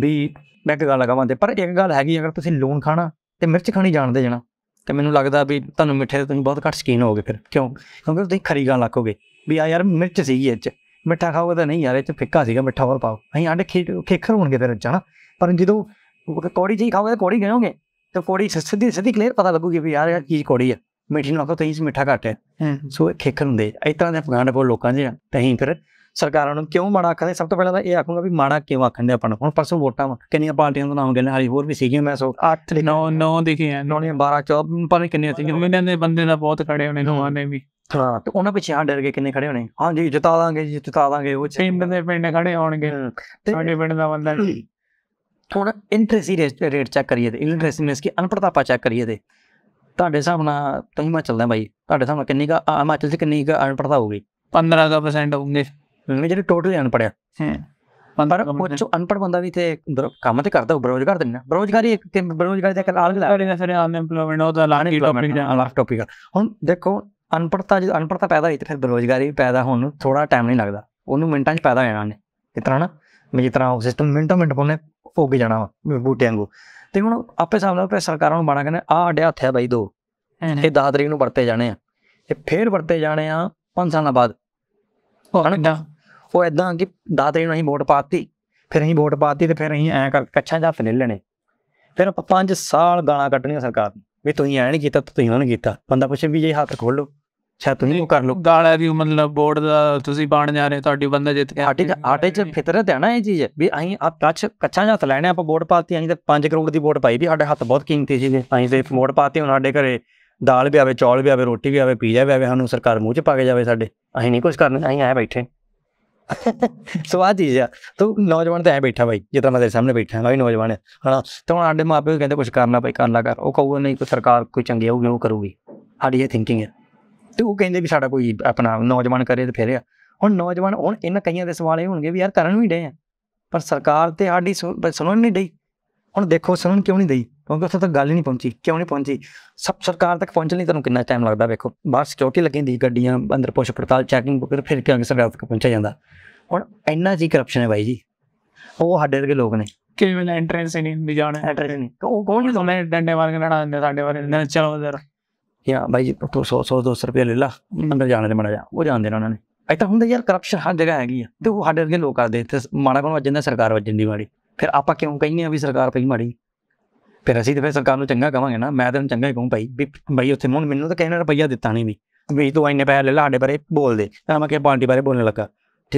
ਵੀ ਮੈਂ ਇੱਕ ਗੱਲ ਕਹਾਂ ਤੇ ਪਰ ਇੱਕ ਗੱਲ ਹੈਗੀ ਅਗਰ ਤੁਸੀਂ ਲੂਣ ਖਾਣਾ ਤੇ ਮਿਰਚ ਖਾਣੀ ਜਾਣਦੇ ਜਣਾ ਤੇ ਮੈਨੂੰ ਲੱਗਦਾ ਵੀ ਤੁਹਾਨੂੰ ਮਿੱਠੇ ਤੋਂ ਬਹੁਤ ਘੱਟ ਸ਼ਕੀਨ ਹੋਗੇ ਫਿਰ ਕਿਉਂ ਕਿਉਂਕਿ ਤੁਸੀਂ ਖਰੀ ਗੱਲ ਲੱਗੋਗੇ ਵੀ ਆ ਯਾਰ ਮਿਰਚ ਸੀਗੀ ਇੱਚ ਮਿੱਠਾ ਖਾਓਗਾ ਤਾਂ ਨਹੀਂ ਯਾਰ ਇਹ ਫਿੱਕਾ ਸੀਗਾ ਮਿੱਠਾ ਹੋਰ ਪਾਓ ਅਹੀਂ ਆਂਡੇ ਖੇਖਰ ਹੋਣਗੇ ਤੇਰੇ ਚ ਹਨਾ पर जो कौड़ी जी खाओगे तो कौड़ी गए होंगे तो कौड़ी सीधी सीधी क्लियर ਪਤਾ ਲੱਗੂਗੀ ਵੀ ਯਾਰ ਇਹ ਚੀਜ਼ ਕੌੜੀ ਆ ਮਿੱਠੀ ਨਾ ਤਾਂ ਇਸ ਮਿੱਠਾ ਘੱਟ ਹੈ ਸੋ ਇਹ ਖੇਖਣ ਹੁੰਦੇ ਇਸ ਤਰ੍ਹਾਂ ਦੇ ਅਫਗਾਨ ਕੋਲ ਲੋਕਾਂ ਦੇ ਤਹੀਂ ਫਿਰ ਸਰਕਾਰਾਂ ਨੂੰ ਕਿਉਂ ਮਾੜਾ ਆਖਦੇ ਸਭ ਤੋਂ ਪਹਿਲਾਂ ਤਾਂ ਇਹ ਆਖੂੰਗਾ ਵੀ ਮਾੜਾ ਕਿਉਂ ਆਖਦੇ ਆਪਾਂ ਨੂੰ ਹੁਣ ਪਰਸੋਂ ਵੋਟਾਂ ਕਿੰਨੀਆਂ ਪਾਰਟੀਆਂ ਦਾ ਨਾਮ ਗਿਣਿਆ ਹਾਲੀ ਹੋਰ ਵੀ ਸੀਗੀਆਂ ਮੈਂ ਸੋ 8 9 9 ਦੇਖੇ ਆ 9 12 14 ਪਰ ਕਿੰਨੇ ਸੀਗੇ ਮੈਨਾਂ ਦੇ ਬੰਦੇ ਦਾ ਬਹੁਤ ਖੜੇ ਹੋਣੇ ਨਵਾਂ ਨੇ ਵੀ ਹਾਂ ਤੇ ਉਹਨਾਂ ਪਿੱਛੇ ਹਾਂ ਡਰ ਕੇ ਕਿੰਨੇ ਖੜੇ ਹੋਣੇ ਹਾਂ ਜੀ ਜਿਤਾ ਦਾਂਗੇ ਜੀ ਜਿਤਾ ਦਾਂਗੇ ਉਹ ਪਿੰਡ ਦੇ ਪਿੰਡ ਖੜੇ ਹੋਣਗੇ ਸਾਡੇ ਪਿੰਡ ਦਾ ਬੰਦਾ ਹੁਣ ਇੰਟਰਸੀ ਰੇਟ ਚੈੱਕ ਕਰੀਏ ਤੇ ਇੰਟਰਸੀ ਮੀਨਸ ਕਿ ਅਨਪੜਤਾ ਪਾ ਚੈੱਕ ਕਰੀਏ ਤੇ ਤੁਹਾਡੇ ਹਿਸਾਬ ਨਾਲ ਤਾਂ ਹਿਮਾਚਲ ਚੱਲਦਾ ਬਾਈ ਤੁਹਾਡੇ ਹਿਸਾਬ ਨਾਲ ਕਿੰਨੀ ਕਾ ਹਿਮਾਚਲ 'ਚ ਕਿੰਨੀ ਕਾ ਅਨਪੜਤਾ ਹੋਊਗੀ 15% ਹੋਊਗੇ ਮੈਂ ਜਿਹੜੇ ਟੋਟਲ ਅਨਪੜਿਆ ਹਾਂ ਪਰ ਕੁਝ ਅਨਪੜ ਬੰਦਾ ਵੀ ਤੇ ਕੰਮ ਤੇ ਕਰਦਾ ਬਰੋਜ਼ਗਾਰ ਦਿੰਦਾ ਨਾ ਬਰੋਜ਼ਗਾਰੀ ਇੱਕ ਤੇ ਬਰੋਜ਼ਗਾਰੀ ਦਾ ਕਾਲ ਗਲਾ ਅਰੇ ਸਾਰੇ ਅਨਪਲੋਇਮੈਂਟ ਉਹਦਾ ਲਾਣ ਕੀ ਟੋਪਿਕ ਦਾ ਲਾਸਟ ਟੌਪਿਕ ਹੁਣ ਦੇਖੋ ਅਨਪੜਤਾ ਜੇ ਅਨਪੜਤਾ ਪੈਦਾ ਹੋਈ ਤੇ ਫਿਰ ਬਰੋਜ਼ਗਾਰੀ ਪੈਦਾ ਹੋਣ ਨੂੰ ਥੋੜਾ ਟਾਈਮ ਨਹੀਂ ਲੱਗਦਾ ਉਹਨੂੰ ਮਿੰਟਾਂ 'ਚ ਪੈਦਾ ਹੋ ਜਾਣਾ ਨੇ ਇਸ ਨਾ ਮੈਂ ਤਰ੍ਹਾਂ ਉਹ ਸਿਸਟਮ ਮਿੰਟੋ ਮਿੰਟ ਬੋਲਨੇ ਭੋਗ ਜਾਣਾ ਵਾ ਬੂਟਿਆਂ ਨੂੰ ਤੇ ਹੁਣ ਆਪੇ ਸਾਹਮਣੇ ਆਪੇ ਸਰਕਾਰਾਂ ਨੂੰ ਬਣਾ ਕਹਿੰਦੇ ਆ ਅਡਿਆ ਹੱਥਿਆ ਬਾਈ ਦੋ ਇਹ 10 ਤਰੀਕ ਨੂੰ ਵਰਤੇ ਜਾਣੇ ਆ ਇਹ ਫੇਰ ਵਰਤੇ ਜਾਣੇ ਆ ਪੰਜ ਸਾਲਾਂ ਬਾਅਦ ਹਣਾ ਉਹ ਇਦਾਂ ਕਿ 10 ਤਰੀਕ ਨੂੰ ਅਸੀਂ ਵੋਟ ਪਾਤੀ ਫਿਰ ਅਸੀਂ ਵੋਟ ਪਾਤੀ ਤੇ ਫਿਰ ਅਸੀਂ ਐ ਕਰ ਕੱਛਾਂ ਜਾਂ ਫਨੇ ਲੈਣੇ ਫਿਰ ਆਪਾਂ 5 ਸਾਲ ਗਾਣਾ ਕੱਢਣੀਆਂ ਸਰਕਾਰ ਨੂੰ ਵੀ ਤੁਸੀਂ ਐ ਨਹੀਂ ਕੀਤਾ ਤੁਸੀਂ ਉਹਨਾਂ ਨੇ ਕੀਤਾ ਬੰਦਾ ਪੁੱਛੇ ਵੀ ਜੇ ਹੱਥ ਖੋਲੋ ਅੱਛਾ ਤੁਸੀਂ ਉਹ ਕਰ ਲਓ ਗਾਲਾ ਵੀ ਮਤਲਬ ਬੋਰਡ ਦਾ ਤੁਸੀਂ ਬਾਣ ਜਾ ਰਹੇ ਤੁਹਾਡੀ ਬੰਦਾ ਜਿੱਤ ਕੇ ਆਟੇ ਆਟੇ ਚ ਫਿਤਰਤ ਹੈ ਨਾ ਇਹ ਚੀਜ਼ ਵੀ ਅਸੀਂ ਆਪ ਕੱਚ ਕੱਚਾ ਜਾਂ ਲੈਣੇ ਆਪਾਂ ਬੋਰਡ ਪਾਤੀ ਅਸੀਂ ਤੇ 5 ਕਰੋੜ ਦੀ ਬੋਰਡ ਪਾਈ ਵੀ ਸਾਡੇ ਹੱਥ ਬਹੁਤ ਕੀਮਤੀ ਸੀਗੇ ਅਸੀਂ ਤੇ ਬੋਰਡ ਪਾਤੀ ਹੁਣ ਸਾਡੇ ਘਰੇ ਦਾਲ ਵੀ ਆਵੇ ਚੌਲ ਵੀ ਆਵੇ ਰੋਟੀ ਵੀ ਆਵੇ ਪੀਜ਼ਾ ਵੀ ਆਵੇ ਸਾਨੂੰ ਸਰਕਾਰ ਮੂੰਹ ਚ ਪਾ ਕੇ ਜਾਵੇ ਸਾਡੇ ਅਸੀਂ ਨਹੀਂ ਕੁਝ ਕਰਨਾ ਅਸੀਂ ਆਏ ਬੈਠੇ ਸੋ ਆ ਚੀਜ਼ ਆ ਤੂੰ ਨੌਜਵਾਨ ਤਾਂ ਐ ਬੈਠਾ ਬਾਈ ਜਿੱਦਾਂ ਮੈਂ ਤੇਰੇ ਸਾਹਮਣੇ ਬੈਠਾ ਹਾਂ ਨੌਜਵਾਨ ਹਣਾ ਤੇ ਹੁਣ ਸਾਡੇ ਮਾਪੇ ਕਹਿੰਦੇ ਕੁਝ ਕਰਨਾ ਭਾਈ ਕਰ ਲਾ ਕਰ ਉਹ ਕਹੂਗਾ ਨਹੀਂ ਕੋਈ ਸਰਕਾਰ ਕੋਈ ਚੰਗੀ ਆਊਗੀ ਉਹ ਕਰੂਗੀ ਸਾਡੀ ਇਹ ਥਿੰਕਿੰਗ ਹੈ ਤੇ ਉਹ ਕਹਿੰਦੇ ਵੀ ਸਾਡਾ ਕੋਈ ਆਪਣਾ ਨੌਜਵਾਨ ਕਰੇ ਤੇ ਫਿਰ ਹੁਣ ਨੌਜਵਾਨ ਹੁਣ ਇਹਨਾਂ ਕਈਆਂ ਦੇ ਸਵਾਲ ਇਹ ਹੋਣਗੇ ਵੀ ਯਾਰ ਕਰਨ ਵੀ ਡੇ ਆ ਪਰ ਸਰਕਾਰ ਤੇ ਸਾਡੀ ਸੁਣਨ ਨਹੀਂ ਡਈ ਹੁਣ ਦੇਖੋ ਸੁਣਨ ਕਿਉਂ ਨਹੀਂ ਦਈ ਕਿਉਂਕਿ ਉੱਥੇ ਤੱਕ ਗੱਲ ਹੀ ਨਹੀਂ ਪਹੁੰਚੀ ਕਿਉਂ ਨਹੀਂ ਪਹੁੰਚੀ ਸਭ ਸਰਕਾਰ ਤੱਕ ਪਹੁੰਚਣ ਲਈ ਤੁਹਾਨੂੰ ਕਿੰਨਾ ਟਾਈਮ ਲੱਗਦਾ ਵੇਖੋ ਬਾਹਰ ਸਿਕਿਉਰਟੀ ਲੱਗੀ ਹੁੰਦੀ ਗੱਡੀਆਂ ਅੰਦਰ ਪੁਸ਼ ਪੜਤਾਲ ਚੈਕਿੰਗ ਵਗੈਰਾ ਫਿਰ ਕਿਉਂ ਸਰਕਾਰ ਤੱਕ ਪਹੁੰਚਿਆ ਜਾਂਦਾ ਹੁਣ ਇੰਨਾ ਜੀ ਕਰਪਸ਼ਨ ਹੈ ਬਾਈ ਜੀ ਉਹ ਸਾਡੇ ਵਰਗੇ ਲੋਕ ਨੇ ਕਿਵੇਂ ਐਂਟਰੈਂਸ ਨਹੀਂ ਹੁੰਦੀ ਜਾਣਾ ਐਂਟਰੈਂਸ ਨਹੀਂ ਉਹ ਕੋਣ ਨਹੀਂ ਤੁਹਾਨੂੰ ਡੰਡੇ ਵਾਲੇ ਕੇ ਲੜਾ ਦਿੰਦੇ ਸਾਡੇ ਵਰਗੇ ਚਲੋ ਜ਼ਰਾ ਕਿ ਹਾਂ ਬਾਈ ਜੀ 100 100 200 ਰੁਪਏ ਲੈ ਲਾ ਅੰਦਰ ਜਾਣ ਦੇ ਮੜਾ ਜਾ ਉਹ ਜਾਂਦੇ ਨੇ ਉਹਨਾਂ ਨੇ ਐਤਾ ਹੁੰਦਾ ਯਾਰ ਕਰਪਸ਼ਨ ਹਰ ਜਗ੍ਹਾ ਹੈਗੀ ਆ ਤੇ ਉਹ ਸਾਡੇ ਵਰਗੇ ਲੋਕ ਕਰਦੇ ਤੇ ਮਾੜਾ ਕੋਣ ਵੱਜਣ ਸਰਕਾਰ ਵੱਜਣ ਦੀ ਮਾੜੀ ਫਿਰ ਆਪਾਂ ਕਿਉਂ ਕਹਿੰਨੇ ਆ ਵੀ ਸਰਕਾਰ ਪਈ ਮਾੜੀ ਫਿਰ ਅਸੀਂ ਤੇ ਫਿਰ ਸਰਕਾਰ ਨੂੰ ਚੰਗਾ ਕਵਾਂਗੇ ਨਾ ਮੈਂ ਤਾਂ ਚੰਗਾ ਹੀ ਕਹੂੰ ਭਾਈ ਵੀ ਭਾਈ ਉੱਥੇ ਮੈਨੂੰ ਤਾਂ ਕਹਿਣਾ ਰੁਪਈਆ ਦਿੱਤਾ ਨਹੀਂ ਵੀ ਵੀ ਤੂੰ ਇੰਨੇ ਪੈਸੇ ਲੈ ਲਾ ਸਾਡੇ ਬਾਰੇ ਬੋਲ ਦੇ ਤਾਂ ਮੈਂ ਕਿ ਪਾਰਟੀ ਬਾਰੇ ਬੋਲਣ ਲੱਗਾ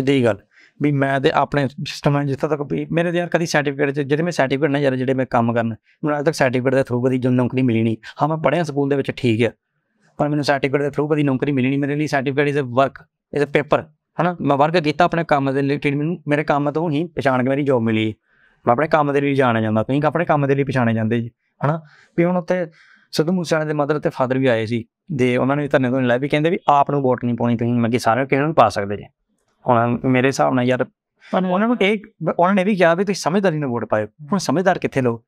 ਦੀ ਗੱਲ ਵੀ ਮੈਂ ਤੇ ਆਪਣੇ ਸਿਸਟਮ ਹੈ ਜਿੱਥੇ ਤੱਕ ਵੀ ਮੇਰੇ ਯਾਰ ਕਦੀ ਸਰਟੀਫਿਕੇਟ ਜਿਹੜੇ ਮੈਂ ਸਰਟੀਫਿਕੇਟ ਨਾ ਯਾਰ ਜਿਹੜੇ ਮੈਂ ਕੰਮ ਕਰਨ ਮੈਨੂੰ ਅਜੇ ਤੱਕ ਸਰਟੀਫਿਕੇਟ ਦੇ ਥਰੂ ਕਦੀ ਨੌਕਰੀ ਮਿਲੀ ਨਹੀਂ ਹਾਂ ਮੈਂ ਪੜਿਆ ਸਕੂਲ ਦੇ ਵਿੱਚ ਠੀਕ ਹੈ ਪਰ ਮੈਨੂੰ ਸਰਟੀਫਿਕੇਟ ਦੇ ਥਰੂ ਕਦੀ ਨੌਕਰੀ ਮਿਲੀ ਨਹੀਂ ਮੇਰੇ ਲਈ certificate is a work is a paper ਹਨਾ ਮੈਂ ਵਰਕ ਕੀਤਾ ਆਪਣੇ ਕੰਮ ਦੇ ਟੀਮ ਨੂੰ ਮੇਰੇ ਕੰਮ ਤੋਂ ਹੀ ਪਛਾਣ ਕੇ ਮੇਰੀ ਜੌਬ ਮਿਲੀ ਮੈਂ ਆਪਣੇ ਕੰਮ ਦੇ ਲਈ ਜਾਣਿਆ ਜਾਂਦਾ ਕਈ ਆਪਣੇ ਕੰਮ ਦੇ ਲਈ ਪਛਾਣੇ ਜਾਂਦੇ ਜੀ ਹਨਾ ਵੀ ਹੁਣ ਉੱਤੇ ਸਿੱਧੂ ਮੂਸੇਵਾਲੇ ਦੇ ਮਦਰ ਤੇ ਫਾਦਰ ਵੀ ਆਏ ਸੀ ਦੇ ਉਹਨਾਂ ਨੇ ਵੀ ਧੰਨੇ ਤੋਂ ਲੈ ਵੀ ਕਹਿੰਦੇ ਵੀ ਆਪ ਨੂੰ ਵੋਟ ਨਹੀਂ ਪਾਉਣੀ ਤੁਸੀਂ ਕਿ ਸਾਰੇ ਕਿਹਨਾਂ ਨੂੰ ਪਾ ਸਕਦੇ ਜੀ ਹੁਣ ਮੇਰੇ ਹਿਸਾਬ ਨਾਲ ਯਾਰ ਉਹਨਾਂ ਨੂੰ ਇੱਕ ਉਹਨਾਂ ਨੇ ਵੀ ਕਿਹਾ ਵੀ ਤੁਸੀਂ ਸਮਝਦਾਰੀ ਨਾਲ ਵੋਟ ਪਾਇਓ ਹੁਣ ਸਮਝਦਾਰ ਕਿੱਥੇ ਲੋ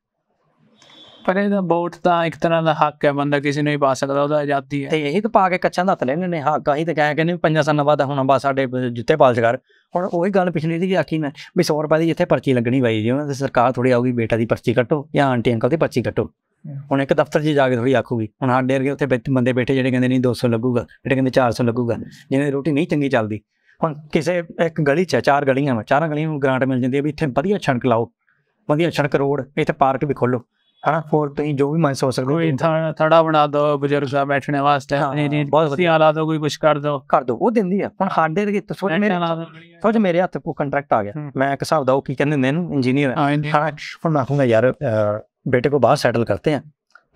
ਪਰ ਇਹ ਤਾਂ ਵੋਟ ਤਾਂ ਇੱਕ ਤਰ੍ਹਾਂ ਦਾ ਹੱਕ ਹੈ ਬੰਦਾ ਕਿਸੇ ਨੂੰ ਹੀ ਪਾ ਸਕਦਾ ਉਹਦਾ ਆਜ਼ਾਦੀ ਹੈ ਤੇ ਇਹ ਤਾਂ ਪਾ ਕੇ ਕੱਚਾ ਦੱਤ ਲੈਣੇ ਨੇ ਹੱਕ ਆਹੀ ਤਾਂ ਕਹਿ ਕਹਿੰਦੇ ਪੰਜਾਂ ਸਾਲਾਂ ਬਾਅਦ ਹੁਣ ਬਾ ਸਾਡੇ ਜੁੱਤੇ ਪਾਲਚ ਕਰ ਹੁਣ ਹੀ ਗੱਲ ਪਿਛਲੀ ਦੀ ਆਖੀ ਮੈਂ ਵੀ 100 ਰੁਪਏ ਦੀ ਜਿੱਥੇ ਪਰਚੀ ਲੱਗਣੀ ਬਾਈ ਜੀ ਉਹਨਾਂ ਦੀ ਸਰਕਾਰ ਥੋੜੀ ਆਊਗੀ ਬੇਟਾ ਦੀ ਪਰਚੀ ਕੱਟੋ ਜਾਂ ਆਂਟੀ ਅੰਕਲ ਦੀ ਪਰਚੀ ਕੱਟੋ ਹੁਣ ਇੱਕ ਦਫ਼ਤਰ 'ਚ ਜਾ ਕੇ ਥੋੜੀ ਆਖੂਗੀ ਹੁਣ ਸਾਡੇ ਵਰਗੇ ਉੱਥੇ ਬੰਦੇ ਬੈਠੇ ਜਿਹੜੇ ਕਹਿੰਦੇ ਨਹੀਂ 200 ਲੱਗੂਗਾ ਜਿਹੜੇ ਕਹਿੰਦੇ 400 ਲੱਗੂਗਾ ਜਿਹਨੇ ਰੋਟੀ ਨਹੀਂ ਚੰਗੀ ਚੱਲਦੀ ਹੁਣ ਕਿਸੇ ਇੱਕ ਗਲੀ 'ਚ ਚਾਰ ਗਲੀਆਂ ਵਿੱਚ ਚਾਰਾਂ ਗਲੀਆਂ ਨੂੰ ਗ੍ਰਾਂਟ ਮਿਲ ਜਾਂਦੀ ਹੈ ਵੀ ਇੱਥੇ ਵਧੀਆ ਛਣਕ ਲਾਓ ਵਧੀਆ ਛਣਕ ਰੋਡ ਇੱਥੇ ਪਾਰਕ ਵੀ ਖੋਲੋ ਹਾਂ ਫੋਰ ਤੁਸੀਂ ਜੋ ਵੀ ਮਨ ਸੋਚ ਸਕਦੇ ਹੋ ਥੜਾ ਬਣਾ ਦੋ ਬਜ਼ੁਰਗ ਸਾਹਿਬ ਬੈਠਣੇ ਵਾਸਤੇ ਬਹੁਤ ਵਧੀਆ ਹਾਲਾ ਦੋ ਕੋਈ ਕੁਝ ਕਰ ਦੋ ਕਰ ਦੋ ਉਹ ਦਿੰਦੀ ਆ ਹੁਣ ਸਾਡੇ ਦੇ ਸੋਚ ਮੇਰੇ ਸੋਚ ਮੇਰੇ ਹੱਥ ਕੋ ਕੰਟਰੈਕਟ ਆ ਗਿਆ ਮੈਂ ਇੱਕ ਹਿਸਾਬ ਦਾ ਉਹ ਕੀ ਕਹਿੰਦੇ ਨੇ ਇਹਨੂੰ ਇੰਜੀਨੀਅਰ ਹਾਂ ਹੁਣ ਮੈਂ ਕਹੂੰਗਾ ਯਾਰ ਬੇਟੇ ਕੋ ਬਾਹਰ ਸੈਟਲ ਕਰਤੇ ਆ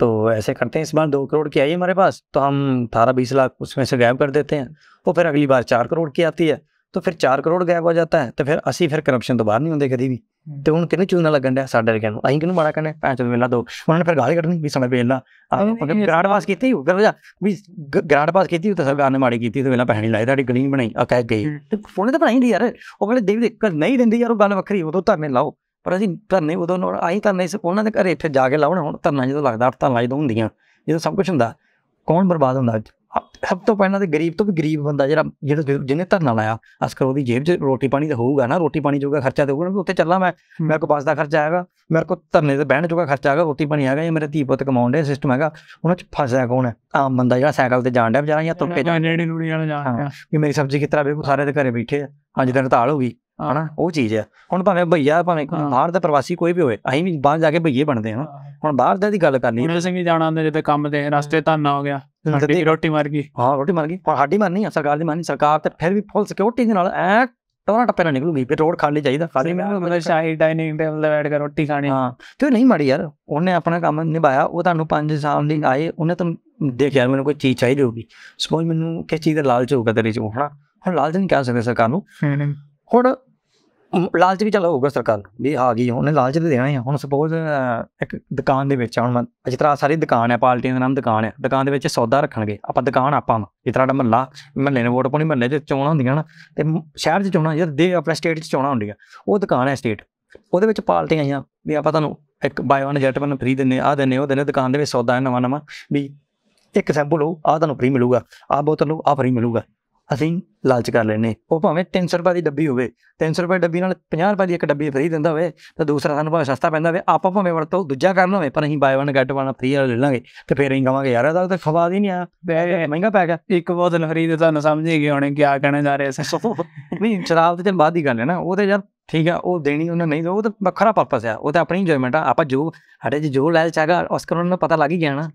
तो ऐसे करते हैं इस बार दो करोड़ की आई है हमारे पास तो हम अठारह बीस लाख उसमें से गायब कर देते हैं वो फिर अगली बार चार करोड़ की आती है तो फिर चार ਕਰੋੜ गायब ਹੋ ਜਾਂਦਾ ਹੈ ਤੇ ਫਿਰ ਅਸੀਂ ਫਿਰ करप्शन तो बाहर ਨਹੀਂ ਹੁੰਦੇ ਕਦੀ ਵੀ ਤੇ ਹੁਣ ਕਿਹਨੂੰ ਚੂਨਾ ਲੱਗਣ ਦਾ ਸਾਡੇ ਵਰਗਿਆਂ ਨੂੰ ਅਸੀਂ ਕਿਹਨੂੰ ਮਾੜਾ ਕਰਨਾ ਪੈਂਚ ਵੇਲਾ ਦੋ ਉਹਨਾਂ ਨੇ ਫਿਰ ਗਾਲੀ ਕੱਢਣੀ ਵੀ ਸਮੇਂ ਵੇਲਾ ਗ੍ਰਾਂਡ ਪਾਸ ਕੀਤੀ ਹੋ ਗਿਆ ਵੀ ਗ੍ਰਾਂਡ ਪਾਸ ਕੀਤੀ ਤਾਂ ਸਰਕਾਰ ਨੇ ਮਾੜੀ ਕੀਤੀ ਤੇ ਵੇਲਾ ਪੈਣੀ ਲਾਈ ਤੁਹਾਡੀ ਗਲੀ ਬਣਾਈ ਆ ਕਹਿ ਗਏ ਤੇ ਫੋਨ ਤਾਂ ਬਣਾਈ ਦੀ ਯਾਰ ਉਹ ਕਹਿੰਦੇ ਦੇ ਨਹੀਂ ਦਿੰਦੀ ਯਾਰ ਉਹ ਗੱਲ ਵੱਖਰੀ ਉਹ ਤੋਂ ਧਰਨੇ ਲਾਓ ਪਰ ਅਸੀਂ ਧਰਨੇ ਉਦੋਂ ਨਾਲ ਆਹੀ ਧਰਨੇ ਸੀ ਉਹਨਾਂ ਦੇ ਘਰੇ ਇੱਥੇ ਜਾ ਕੇ ਲਾਉਣ ਹੁਣ ਧਰਨਾ ਜਦੋਂ ਲੱਗਦਾ ਤਾਂ ਲਾਈ ਦੋ ਹੁੰਦੀਆਂ ਜਦੋਂ ਸਭ ਕੁਝ ਹੁੰਦਾ ਕੌਣ ਬਰਬਾਦ ਹੁੰਦਾ ਸਭ ਤੋਂ ਪਹਿਲਾਂ ਤੇ ਗਰੀਬ ਤੋਂ ਵੀ ਗਰੀਬ ਬੰਦਾ ਜਿਹੜਾ ਜਿਹੜਾ ਜਿਹਨੇ ਧਰਨਾ ਲਾਇਆ ਅਸਕਰ ਉਹਦੀ ਜੇਬ 'ਚ ਰੋਟੀ ਪਾਣੀ ਤਾਂ ਹੋਊਗਾ ਨਾ ਰੋਟੀ ਪਾਣੀ ਜੋਗਾ ਖਰਚਾ ਤੇ ਉੱਤੇ ਚੱਲਾਂ ਮੈਂ ਮੇਰੇ ਕੋਲ ਪਾਸ ਦਾ ਖਰਚਾ ਆਏਗਾ ਮੇਰੇ ਕੋਲ ਧਰਨੇ ਤੇ ਬਹਿਣ ਜੋਗਾ ਖਰਚਾ ਆਏਗਾ ਰੋਟੀ ਪਾਣੀ ਆਏਗਾ ਇਹ ਮੇਰੇ ਧੀ ਪੁੱਤ ਕਮਾਉਣ ਦੇ ਸਿਸਟਮ ਹੈਗਾ ਉਹਨਾਂ 'ਚ ਫਸਿਆ ਕੌਣ ਹੈ ਆਮ ਬੰਦਾ ਜਿਹੜਾ ਸਾਈਕਲ ਤੇ ਜਾਣ ਡਿਆ ਵਿਚਾਰਾ ਜਾਂ ਤੁਰ ਕੇ ਜਾਂ ਨੇੜੇ ਨੂੜੀ ਵਾਲਾ ਜਾਂ ਕਿ ਮੇਰੀ ਸਬਜ਼ੀ ਕਿਤਰਾ ਬੇਕੂ ਸਾਰੇ ਦੇ ਘਰੇ ਬੈਠੇ ਆ ਅੱਜ ਦਿਨ ਤਾਲ ਹੋ ਗਈ ਹਨਾ ਉਹ ਚੀਜ਼ ਹੈ ਹੁਣ ਭਾਵੇਂ ਭਈਆ ਭਾਵੇਂ ਬਾਹਰ ਦਾ ਪ੍ਰਵਾਸੀ ਕੋਈ ਵੀ ਹੋਵੇ ਅਸੀਂ ਵੀ ਬਾਹਰ ਜਾ ਕੇ ਭਈਏ ਬਣਦੇ ਹਾਂ ਹੁਣ ਬਾਹਰ ਦਾ ਦੀ ਗੱਲ ਕਰਨੀ ਹੈ ਸਿੰਘ ਵੀ ਜਾਣਾ ਹੁੰਦਾ ਜਿੱਤੇ ਕੰਮ ਦੇ ਰਸਤੇ ਧੰਨਾ ਹੋ ਗਿਆ ਸਾਡੀ ਰੋਟੀ ਮਰ ਗਈ ਹਾਂ ਰੋਟੀ ਮਰ ਗਈ ਪਰ ਸਾਡੀ ਮਰਨੀ ਆ ਸਰਕਾਰ ਦੀ ਮਰਨੀ ਸਰਕਾਰ ਤੇ ਫਿਰ ਵੀ ਫੁੱਲ ਸਿਕਿਉਰਿਟੀ ਦੇ ਨਾਲ ਐ ਟੋਰਾ ਟੱਪੇ ਨਾਲ ਨਿਕਲੂਗੀ ਫਿਰ ਰੋਡ ਖਾਲੀ ਚਾਹੀਦਾ ਖਾਲੀ ਮੈਂ ਮਤਲਬ ਸ਼ਾਹੀ ਡਾਈਨਿੰਗ ਟੇਬਲ ਤੇ ਬੈਠ ਕੇ ਰੋਟੀ ਖਾਣੀ ਹਾਂ ਤੇ ਨਹੀਂ ਮਾੜੀ ਯਾਰ ਉਹਨੇ ਆਪਣਾ ਕੰਮ ਨਿਭਾਇਆ ਉਹ ਤੁਹਾਨੂੰ 5 ਸਾਲ ਦੀ ਆਏ ਉਹਨੇ ਦੇਖ ਦੇਖਿਆ ਮੈਨੂੰ ਕੋਈ ਚੀਜ਼ ਚਾਹੀਦੀ ਹੋਗੀ ਸਪੋਜ਼ ਮੈਨੂੰ ਕਿਸ ਚੀਜ਼ ਦਾ ਲਾਲਚ ਹੋਊਗਾ ਤੇਰੇ ਚ ਹਣਾ ਹੁਣ ਲਾਲਚ ਨਹੀਂ ਕਹਿ ਸਕਦੇ ਸਰਕਾਰ ਨੂੰ ਹੁਣ ਲਾਲਚ ਵੀ ਚੱਲ ਹੋਊਗਾ ਸਰਕਾਰ ਵੀ ਆ ਗਈ ਉਹਨੇ ਲਾਲਚ ਤੇ ਦੇਣਾ ਹੀ ਆ ਹੁਣ ਸਪੋਜ਼ ਇੱਕ ਦੁਕਾਨ ਦੇ ਵਿੱਚ ਹੁਣ ਜਿਸ ਤਰ੍ਹਾਂ ਸਾਰੀ ਦੁਕਾਨ ਹੈ ਪਾਰਟੀਆਂ ਦਾ ਨਾਮ ਦੁਕਾਨ ਹੈ ਦੁਕਾਨ ਦੇ ਵਿੱਚ ਸੌਦਾ ਰੱਖਣਗੇ ਆਪਾਂ ਦੁਕਾਨ ਆਪਾਂ ਜਿਸ ਤਰ੍ਹਾਂ ਦਾ ਮੱਲਾ ਮਹੱਲੇ ਨੇ ਵੋਟ ਪਾਉਣੀ ਮਹੱਲੇ 'ਚ ਚੋਣਾਂ ਹੁੰਦੀਆਂ ਨਾ ਤੇ ਸ਼ਹਿਰ 'ਚ ਚੋਣਾਂ ਜਾਂ ਦੇ ਆਪਣੇ ਸਟੇਟ 'ਚ ਚੋਣਾਂ ਹੁੰਦੀਆਂ ਉਹ ਦੁਕਾਨ ਹੈ ਸਟੇਟ ਉਹਦੇ ਵਿੱਚ ਪਾਰਟੀਆਂ ਆਈਆਂ ਵੀ ਆਪਾਂ ਤੁਹਾਨੂੰ ਇੱਕ buy one get one free ਦਿੰਨੇ ਆ ਦਿੰਨੇ ਉਹ ਦਿੰਨੇ ਦੁਕਾਨ ਦੇ ਵਿੱਚ ਸੌਦਾ ਹੈ ਨਵਾਂ ਨਵਾਂ ਵੀ ਇੱਕ ਸੈਂਪਲ ਉਹ ਆ ਤੁਹਾਨੂੰ ਫ੍ਰੀ ਮਿਲੂਗਾ ਆ ਬੋਤਲ ਨੂੰ ਆ ਫ੍ਰੀ ਮਿਲੂਗਾ ਅਸੀਂ ਲਾਲਚ ਕਰ ਲੈਨੇ ਉਹ ਭਾਵੇਂ 300 ਰੁਪਏ ਦੀ ਡੱਬੀ ਹੋਵੇ 300 ਰੁਪਏ ਡੱਬੀ ਨਾਲ 50 ਰੁਪਏ ਦੀ ਇੱਕ ਡੱਬੀ ਫਰੀ ਦਿੰਦਾ ਹੋਵੇ ਤਾਂ ਦੂਸਰਾ ਸਾਨੂੰ ਭਾਵੇਂ ਸਸਤਾ ਪੈਂਦਾ ਹੋਵੇ ਆਪਾਂ ਭਾਵੇਂ ਵਰਤੋਂ ਦੂਜਾ ਕਰਨਾ ਹੋਵੇ ਪਰ ਅਸੀਂ buy one get one free ਵਾਲਾ ਲੈ ਲਾਂਗੇ ਤੇ ਫੇਰ ਅਸੀਂ ਕਹਾਂਗੇ ਯਾਰ ਇਹਦਾ ਤਾਂ ਖਵਾਦ ਹੀ ਨਹੀਂ ਆ ਮਹਿੰਗਾ ਪੈ ਗਿਆ ਇੱਕ ਬੋਤਲ ਫ੍ਰੀ ਦੇ ਤੁਹਾਨੂੰ ਸਮਝ ਹੀ ਗਏ ਹੋਣੇ ਕੀ ਆ ਕਹਿਣਾ ਜਾ ਰਿਹਾ ਸੋ (laughs) ਨਹੀਂ ਸ਼ਰਾਬ ਤੇ ਬਾਅਦ ਹੀ ਗੱਲ ਹੈ ਨਾ ਉਹ ਤੇ ਯਾਰ ਠੀਕ ਆ ਉਹ ਦੇਣੀ ਉਹਨਾਂ ਨਹੀਂ ਦੋ ਉਹ ਤਾਂ ਵੱਖਰਾ ਪਰਪਸ ਆ ਉਹ ਤਾਂ ਆਪਣੀ ਇੰਜੋਇਮੈਂਟ ਆ ਆਪਾਂ ਜੋ ਸਾਡੇ ਜੋ ਲੈ ਚਾਗਾ ਉਸ ਕਰਨ ਨੂੰ ਪਤਾ ਲੱਗ ਹੀ ਗਿਆ ਨਾ